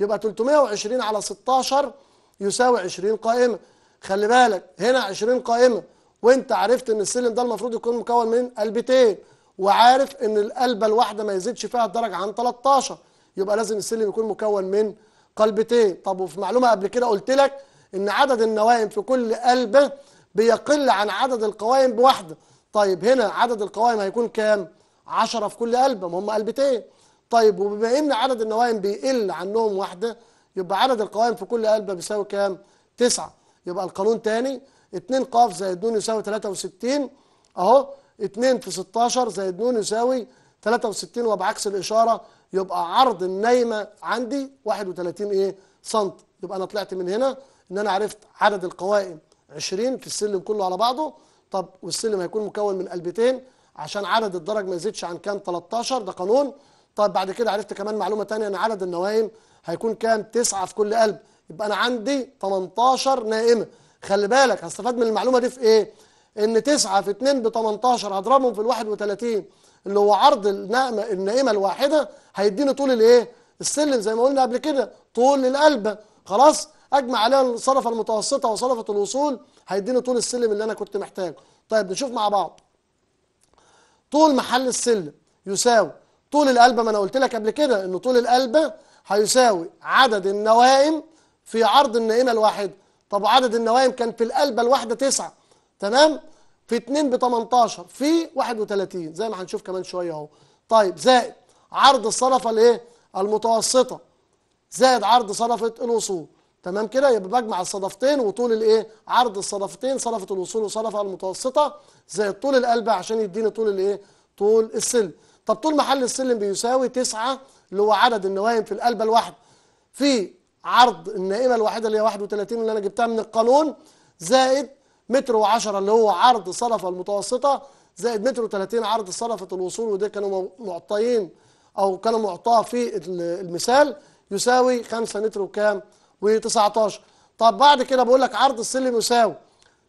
يبقى 320 على 16 يساوي 20 قائمة خلي بالك هنا 20 قائمة وانت عرفت ان السلم ده المفروض يكون مكون من قلبتين وعارف ان القلبه الواحده ما يزيدش فيها الدرجه عن 13 يبقى لازم السلم يكون مكون من قلبتين طب وفي معلومه قبل كده قلت لك ان عدد النوائم في كل قلبه بيقل عن عدد القوائم بواحده طيب هنا عدد القوائم هيكون كام 10 في كل قلبه ما هم قلبتين طيب وبما ان عدد النوائم بيقل عنهم واحده يبقى عدد القوائم في كل قلبه بيساوي كام تسعة يبقى القانون تاني 2 ق زائد ن يساوي 63 اهو 2 في 16 زائد ن يساوي 63 وبعكس الإشارة يبقى عرض النايمة عندي 31 إيه سم يبقى أنا طلعت من هنا إن أنا عرفت عدد القوائم 20 في السلم كله على بعضه طب والسلم هيكون مكون من قلبتين عشان عدد الدرج ما يزيدش عن كام 13 ده قانون طب بعد كده عرفت كمان معلومة ثانيه إن عدد النوائم هيكون كام 9 في كل قلب يبقى أنا عندي 18 نائمة خلي بالك هستفاد من المعلومة دي في إيه؟ ان 9 في 2 ب 18 هضربهم في ال 31 اللي هو عرض النقمه النائمه الواحده هيديني طول الايه؟ السلم زي ما قلنا قبل كده طول القلبه خلاص اجمع عليها الصرفه المتوسطه وصرفه الوصول هيديني طول السلم اللي انا كنت محتاجه طيب نشوف مع بعض طول محل السلم يساوي طول القلبه ما انا قلت لك قبل كده ان طول القلبه هيساوي عدد النوائم في عرض النائمه الواحده طب عدد النوائم كان في القلبه الواحده تسعة تمام في 2 ب 18 في 31 زي ما هنشوف كمان شويه اهو طيب زائد عرض الصدفه الايه المتوسطه زائد عرض صدفه الوصول تمام كده يبقى بجمع الصدفتين وطول الايه عرض الصدفتين صدفه الوصول وصدفه المتوسطه زائد طول القلب عشان يديني طول الايه طول السلم طب طول محل السلم بيساوي 9 اللي هو عدد النوايم في القلبه الواحده في عرض النائمه الواحده اللي هي 31 اللي انا جبتها من القانون زائد متر و10 اللي هو عرض صرف المتوسطة زائد متر و30 عرض صرفه الوصول وده كانوا معطيين أو كانوا معطاه في المثال يساوي 5 متر وكام و19 طب بعد كده بقول لك عرض السلم يساوي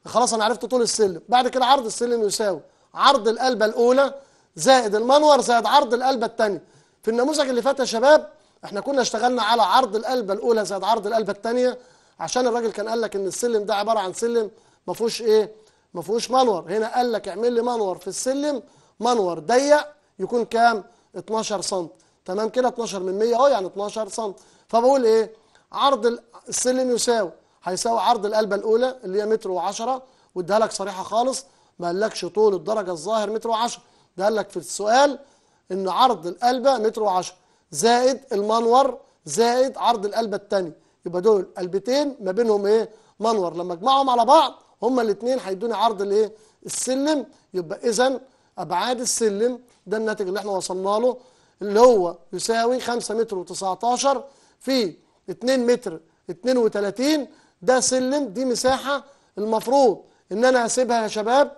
خلاص أنا عرفت طول السلم بعد كده عرض السلم يساوي عرض القلبة الأولى زائد المنور زائد عرض القلبة الثانية في النموذج اللي فات يا شباب احنا كنا اشتغلنا على عرض القلبة الأولى زائد عرض القلبة الثانية عشان الراجل كان قال لك ان السلم ده عبارة عن سلم ما فيهوش ايه ما فيهوش منور هنا قال لك اعمل لي منور في السلم منور ضيق يكون كام 12 سم تمام كده 12 من 100 اهو يعني 12 سم فبقول ايه عرض السلم يساوي هيساوي عرض القلبه الاولى اللي هي متر و10 واديها لك صريحه خالص ما قالكش طول الدرجه الظاهر متر و10 ده قال لك في السؤال ان عرض القلبه متر و10 زائد المنور زائد عرض القلبه الثاني يبقى دول قلبتين ما بينهم ايه منور لما اجمعهم على بعض هما الاثنين هيدوني عرض الايه السلم يبقى اذا ابعاد السلم ده الناتج اللي احنا وصلنا له اللي هو يساوي 5 متر و19 في 2 متر 32 ده سلم دي مساحه المفروض ان انا هسيبها يا شباب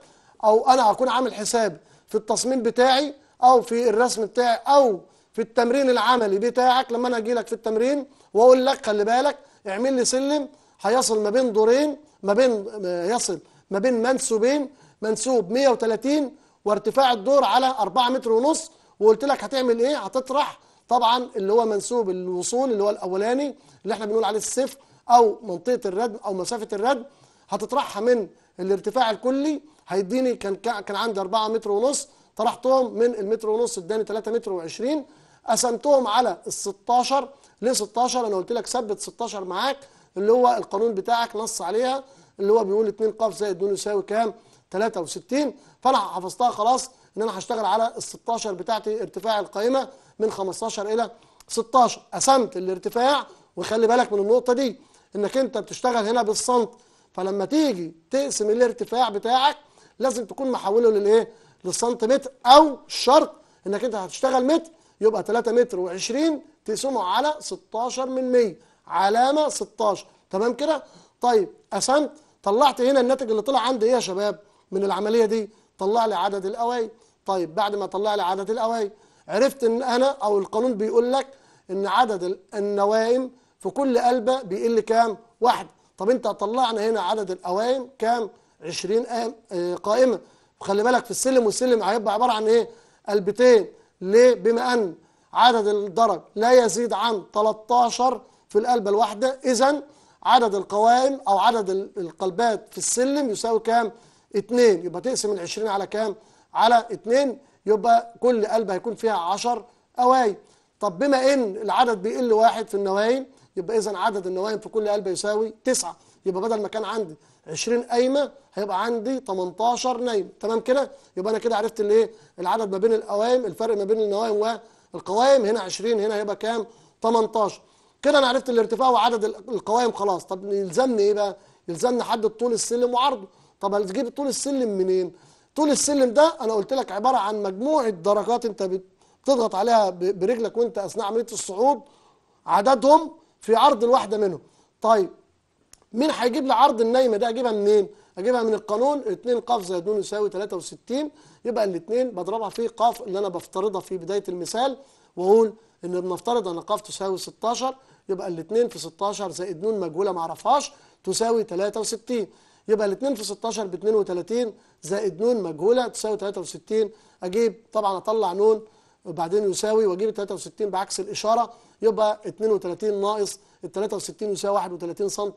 او انا هكون عامل حساب في التصميم بتاعي او في الرسم بتاعي او في التمرين العملي بتاعك لما انا اجي لك في التمرين واقول لك خلي بالك اعمل لي سلم هيصل ما بين دورين ما بين يصل ما بين منسوبين منسوب 130 وارتفاع الدور على 4 متر ونص وقلت لك هتعمل ايه هتطرح طبعا اللي هو منسوب الوصول اللي هو الاولاني اللي احنا بنقول عليه الصفر او منطقه الردم او مسافه الردم هتطرحها من الارتفاع الكلي هيديني كان كان عندي 4 متر ونص طرحتهم من المتر ونص اداني 3 متر و20 قسمتهم على ال 16 ليه 16 انا قلت لك ثبت 16 معاك اللي هو القانون بتاعك نص عليها اللي هو بيقول 2 ق زائد ن يساوي كام 63 فانا حفظتها خلاص ان انا هشتغل على ال 16 بتاعتي ارتفاع القائمه من 15 الى 16 قسمت الارتفاع وخلي بالك من النقطه دي انك انت بتشتغل هنا بالسنت فلما تيجي تقسم الارتفاع بتاعك لازم تكون محوله للايه للسنتيمتر او شرط انك انت هتشتغل متر يبقى 3 متر و20 تقسمه على 16 من 100 علامة 16 تمام كده طيب قسمت طلعت هنا الناتج اللي طلع عندي إيه يا شباب من العملية دي طلع لي عدد الأواي طيب بعد ما طلع لي عدد الأواي عرفت إن أنا أو القانون بيقول لك إن عدد النوائم في كل قلبة بيقل كام واحد طب أنت طلعنا هنا عدد الأوائم كام 20 آه، قائمة خلي بالك في السلم والسلم هيبقى عبارة عن إيه قلبتين ليه بما أن عدد الدرج لا يزيد عن 13 في القلبة الواحدة إذا عدد القوائم أو عدد القلبات في السلم يساوي كام؟ اتنين يبقى تقسم العشرين على كام؟ على اتنين يبقى كل قلبة هيكون فيها عشر قوائم طب بما إن العدد بيقل واحد في النوائم يبقى إذا عدد النوائم في كل قلبة يساوي تسعة يبقى بدل ما كان عندي 20 قايمة هيبقى عندي 18 نايمة تمام كده يبقى أنا كده عرفت الايه العدد ما بين القوائم الفرق ما بين النوائم والقوائم هنا 20 هنا هيبقى كام 18 كده انا عرفت الارتفاع وعدد القوائم خلاص طب يلزمني ايه بقى يلزمني احدد طول السلم وعرضه طب هتجيب طول السلم منين طول السلم ده انا قلت لك عباره عن مجموعه درجات انت بتضغط عليها برجلك وانت اثناء عمليه الصعود عددهم في عرض الواحده منهم طيب مين هيجيب لي عرض النايمه ده اجيبها منين اجيبها من القانون 2 قاف زائد ن يساوي 63 يبقى الاثنين بضربها في قاف اللي انا بفترضها في بدايه المثال واقول ان بنفترض ان قاف تساوي 16 يبقى 2 في 16 زائد ن مجهولة ما اعرفهاش تساوي 63 يبقى 2 في 16 ب 32 زائد ن مجهولة تساوي 63 أجيب طبعا أطلع ن وبعدين يساوي وأجيب 63 بعكس الإشارة يبقى 32 ناقص ال 63 يساوي 31 سم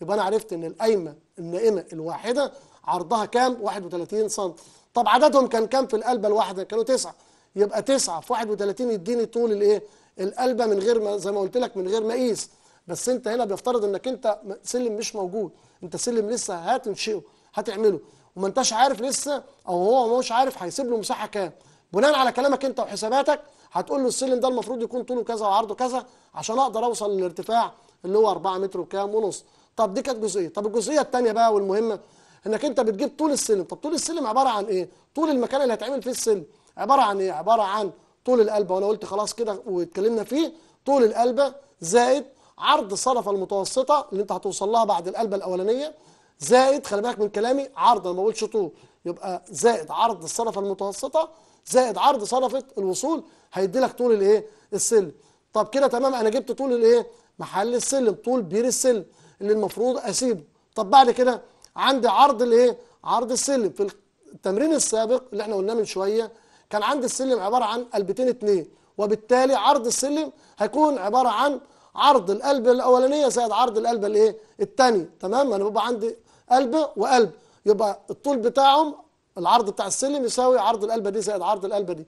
يبقى أنا عرفت إن القايمة النائمة الواحدة عرضها كام؟ 31 سم طب عددهم كان كام في القلبة الواحدة؟ كانوا 9 يبقى 9 في 31 يديني طول الايه؟ القلبه من غير ما زي ما قلت لك من غير مقيس بس انت هنا بيفترض انك انت سلم مش موجود انت سلم لسه هتنشئه هتعمله وما انتش عارف لسه او هو مش عارف هيسيب له مساحه كام بناء على كلامك انت وحساباتك هتقول له السلم ده المفروض يكون طوله كذا وعرضه كذا عشان اقدر اوصل للارتفاع اللي هو 4 متر وكام ونص طب دي كانت جزئيه طب الجزئيه الثانيه بقى والمهمه انك انت بتجيب طول السلم طب طول السلم عباره عن ايه طول المكان اللي هتعمل فيه السلم عباره عن ايه عباره عن طول القلبة وأنا قلت خلاص كده واتكلمنا فيه طول القلبة زائد عرض الصدفة المتوسطة اللي أنت هتوصل لها بعد القلبة الأولانية زائد خلي بالك من كلامي عرض أنا ما بقولش طول يبقى زائد عرض الصدفة المتوسطة زائد عرض صدفة الوصول هيدي لك طول الإيه؟ السلم طب كده تمام أنا جبت طول الإيه؟ محل السلم طول بير السلم اللي المفروض أسيبه طب بعد كده عندي عرض الإيه؟ عرض السلم في التمرين السابق اللي احنا قلناه من شويه كان عندي السلم عبارة عن قلبتين اتنين وبالتالي عرض السلم هيكون عبارة عن عرض القلب الأولانية زائد عرض القلب الايه التاني تمام أنا يعني بيبقى عندي قلب وقلب يبقى الطول بتاعهم العرض بتاع السلم يساوي عرض القلبة دي زائد عرض القلبة دي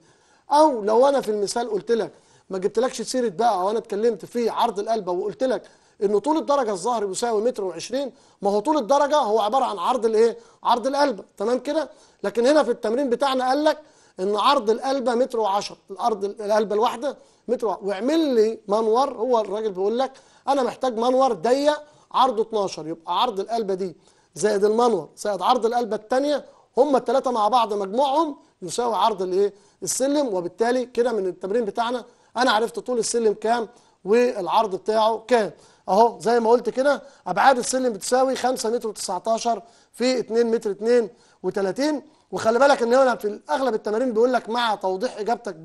أو لو أنا في المثال قلت لك ما جبتلكش سيرة بقى أو أنا اتكلمت في عرض القلبة وقلت لك إن طول الدرجة الظهر بيساوي متر وعشرين ما هو طول الدرجة هو عبارة عن عرض الإيه؟ عرض القلبة تمام كده؟ لكن هنا في التمرين بتاعنا قال لك ان عرض القلبه متر و10 الارض القلبه الواحده متر و... واعمل لي منور هو الراجل بيقول لك انا محتاج منور ضيق عرضه 12 يبقى عرض القلبه دي زائد المنور زائد عرض القلبه الثانيه هم الثلاثه مع بعض مجموعهم يساوي عرض الايه السلم وبالتالي كده من التمرين بتاعنا انا عرفت طول السلم كام والعرض بتاعه كام اهو زي ما قلت كده ابعاد السلم بتساوي 5 متر و19 في 2 متر 2 و30 وخلي بالك ان هنا في اغلب التمارين بيقول لك مع توضيح اجابتك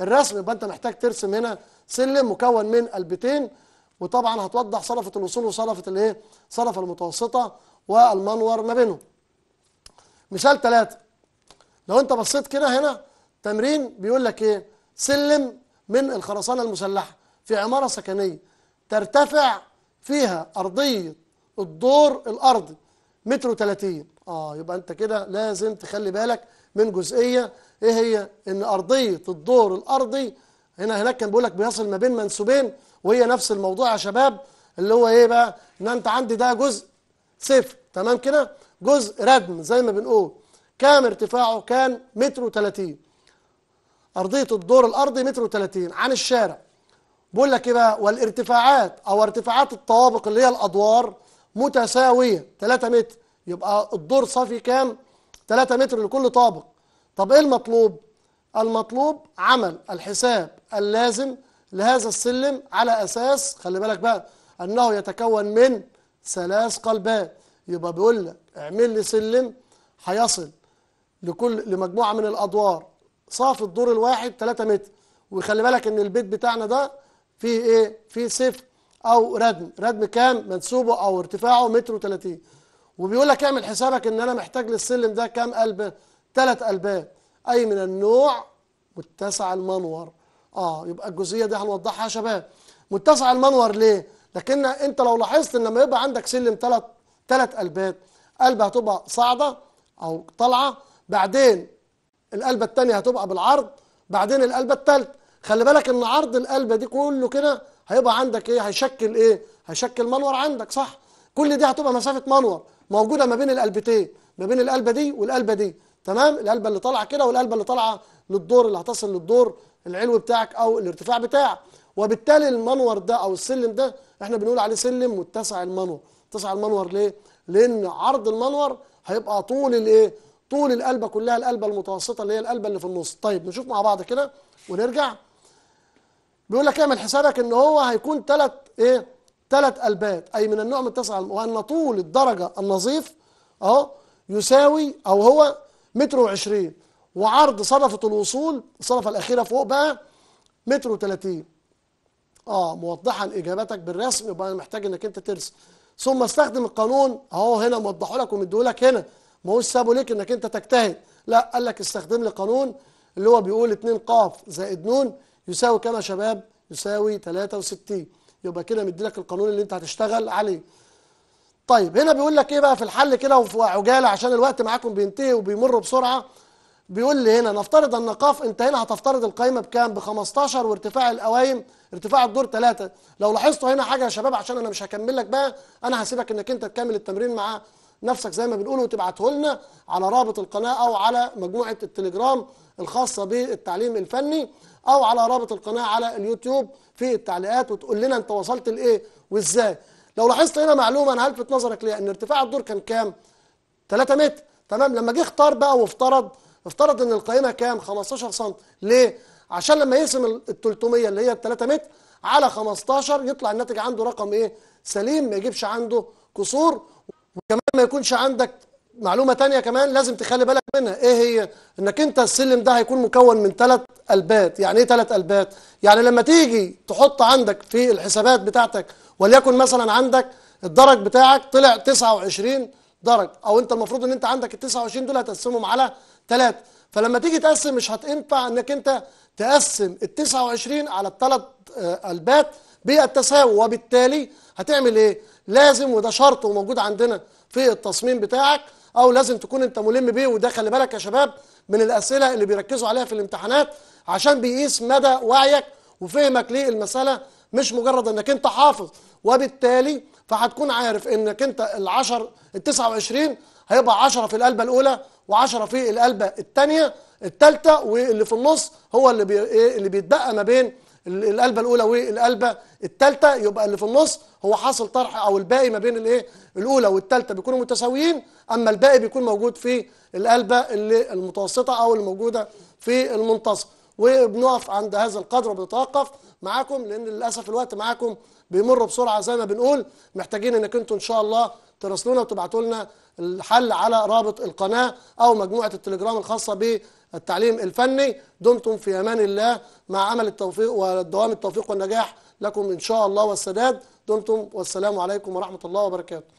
بالرسم يبقى انت محتاج ترسم هنا سلم مكون من قلبتين وطبعا هتوضح صدفه الوصول وصدفه الايه؟ صدفه المتوسطه والمنور ما بينهم. مثال ثلاثه لو انت بصيت كده هنا تمرين بيقول لك ايه؟ سلم من الخرسانه المسلحه في عماره سكنيه ترتفع فيها ارضيه الدور الارضي متر وثلاثين 30 اه يبقى انت كده لازم تخلي بالك من جزئيه ايه هي ان ارضيه الدور الارضي هنا هناك كان بيقول لك بيصل ما بين منسوبين وهي نفس الموضوع يا شباب اللي هو ايه بقى ان انت عندي ده جزء صفر تمام كده جزء ردم زي ما بنقول كام ارتفاعه كان متر و30 ارضيه الدور الارضي متر و30 عن الشارع بيقول لك ايه بقى والارتفاعات او ارتفاعات الطوابق اللي هي الادوار متساويه 3 متر يبقى الدور صافي كام 3 متر لكل طابق طب ايه المطلوب المطلوب عمل الحساب اللازم لهذا السلم على اساس خلي بالك بقى انه يتكون من ثلاث قلبات يبقى بيقول لك اعمل لي سلم هيصل لكل لمجموعه من الادوار صافي الدور الواحد 3 متر وخلي بالك ان البيت بتاعنا ده فيه ايه فيه سيف او ردم ردم كام منسوبه او ارتفاعه متر و30 وبيقول لك اعمل حسابك ان انا محتاج للسلم ده كام قلب ثلاث قلبان اي من النوع متسع المنور اه يبقى الجزئيه دي هنوضحها يا شباب متسع المنور ليه لكن انت لو لاحظت ان لما يبقى عندك سلم ثلاث ثلاث قلبات قلبه هتبقى صاعده او طالعه بعدين القلبه الثانيه هتبقى بالعرض بعدين القلبه الثالثه خلي بالك ان عرض القلبه دي كله كده هيبقى عندك ايه هيشكل ايه هيشكل منور عندك صح كل دي هتبقى مسافه منور موجودة ما بين القلبتين ما بين القلبة دي والقلبة دي تمام القلبة اللي طالعة كده والقلبة اللي طالعة للدور اللي هتصل للدور العلوي بتاعك أو الارتفاع بتاعك وبالتالي المنور ده أو السلم ده احنا بنقول عليه سلم متسع المنور متسع المنور ليه؟ لأن عرض المنور هيبقى طول الايه؟ طول القلبة كلها القلبة المتوسطة اللي هي القلبة اللي في النص طيب نشوف مع بعض كده ونرجع بيقول لك اعمل حسابك ان هو هيكون ثلاث ايه ثلاث ألبات أي من النوع من التسع وأن طول الدرجة النظيف أهو يساوي أو هو متر وعشرين وعرض صدفة الوصول الصدفة الأخيرة فوق بقى متر وثلاثين آه موضحا إجابتك بالرسم يبقى أنا محتاج إنك أنت ترسم ثم استخدم القانون أهو هنا موضحه لك ومديه لك هنا ما هوش سابه لك إنك أنت تجتهد لا قال لك استخدم لي قانون اللي هو بيقول 2 ق زائد ن يساوي كام يا شباب؟ يساوي 63 يبقى كده مدي لك القانون اللي انت هتشتغل عليه طيب هنا بيقول لك ايه بقى في الحل كده وفي عجاله عشان الوقت معاكم بينتهي وبيمر بسرعه بيقول لي هنا نفترض ان قاف انت هنا هتفترض القايمه بكام ب 15 وارتفاع القوايم ارتفاع الدور 3 لو لاحظتوا هنا حاجه يا شباب عشان انا مش هكمل لك بقى انا هسيبك انك انت تكمل التمرين مع نفسك زي ما بنقول وتبعته لنا على رابط القناه او على مجموعه التليجرام الخاصه بالتعليم الفني او على رابط القناه على اليوتيوب في التعليقات وتقول لنا انت وصلت لايه وازاي لو لاحظت هنا معلومه انا هلفت نظرك ليها ان ارتفاع الدور كان كام 3 متر تمام لما جه اختار بقى وافترض افترض ان القائمة كام 15 سم ليه عشان لما يقسم ال 300 اللي هي ال 3 متر على 15 يطلع الناتج عنده رقم ايه سليم ما يجيبش عنده كسور وكمان ما يكونش عندك معلومه تانية كمان لازم تخلي بالك منها ايه هي انك انت السلم ده هيكون مكون من ثلاث قلبات يعني ايه ثلاث قلبات يعني لما تيجي تحط عندك في الحسابات بتاعتك وليكن مثلا عندك الدرج بتاعك طلع 29 درج او انت المفروض ان انت عندك ال 29 دول هتقسمهم على ثلاث فلما تيجي تقسم مش هتنفع انك انت تقسم ال 29 على الثلاث قلبات آه، بالتساوي وبالتالي هتعمل ايه لازم وده شرط وموجود عندنا في التصميم بتاعك او لازم تكون انت ملم بيه وده خلي بالك يا شباب من الاسئله اللي بيركزوا عليها في الامتحانات عشان بيقيس مدى وعيك وفهمك للمساله مش مجرد انك انت حافظ وبالتالي فهتكون عارف انك انت العشر ال 29 هيبقى 10 في القلبه الاولى و10 في القلبه الثانيه الثالثه واللي في النص هو اللي بي إيه، اللي بيتبقى ما بين القلبه الاولى والقلبه الثالثه يبقى اللي في النص هو حاصل طرح او الباقي ما بين الايه الاولى والثالثه بيكونوا متساويين اما الباقي بيكون موجود في القلبه اللي المتوسطه او الموجوده في المنتصف وبنقف عند هذا القدر وبنتوقف معاكم لان للاسف الوقت معاكم بيمر بسرعه زي ما بنقول محتاجين انك انتوا ان شاء الله تراسلونا وتبعتوا لنا الحل على رابط القناه او مجموعه التليجرام الخاصه بالتعليم الفني دمتم في امان الله مع امل التوفيق ودوام التوفيق والنجاح لكم ان شاء الله والسداد دمتم والسلام عليكم ورحمه الله وبركاته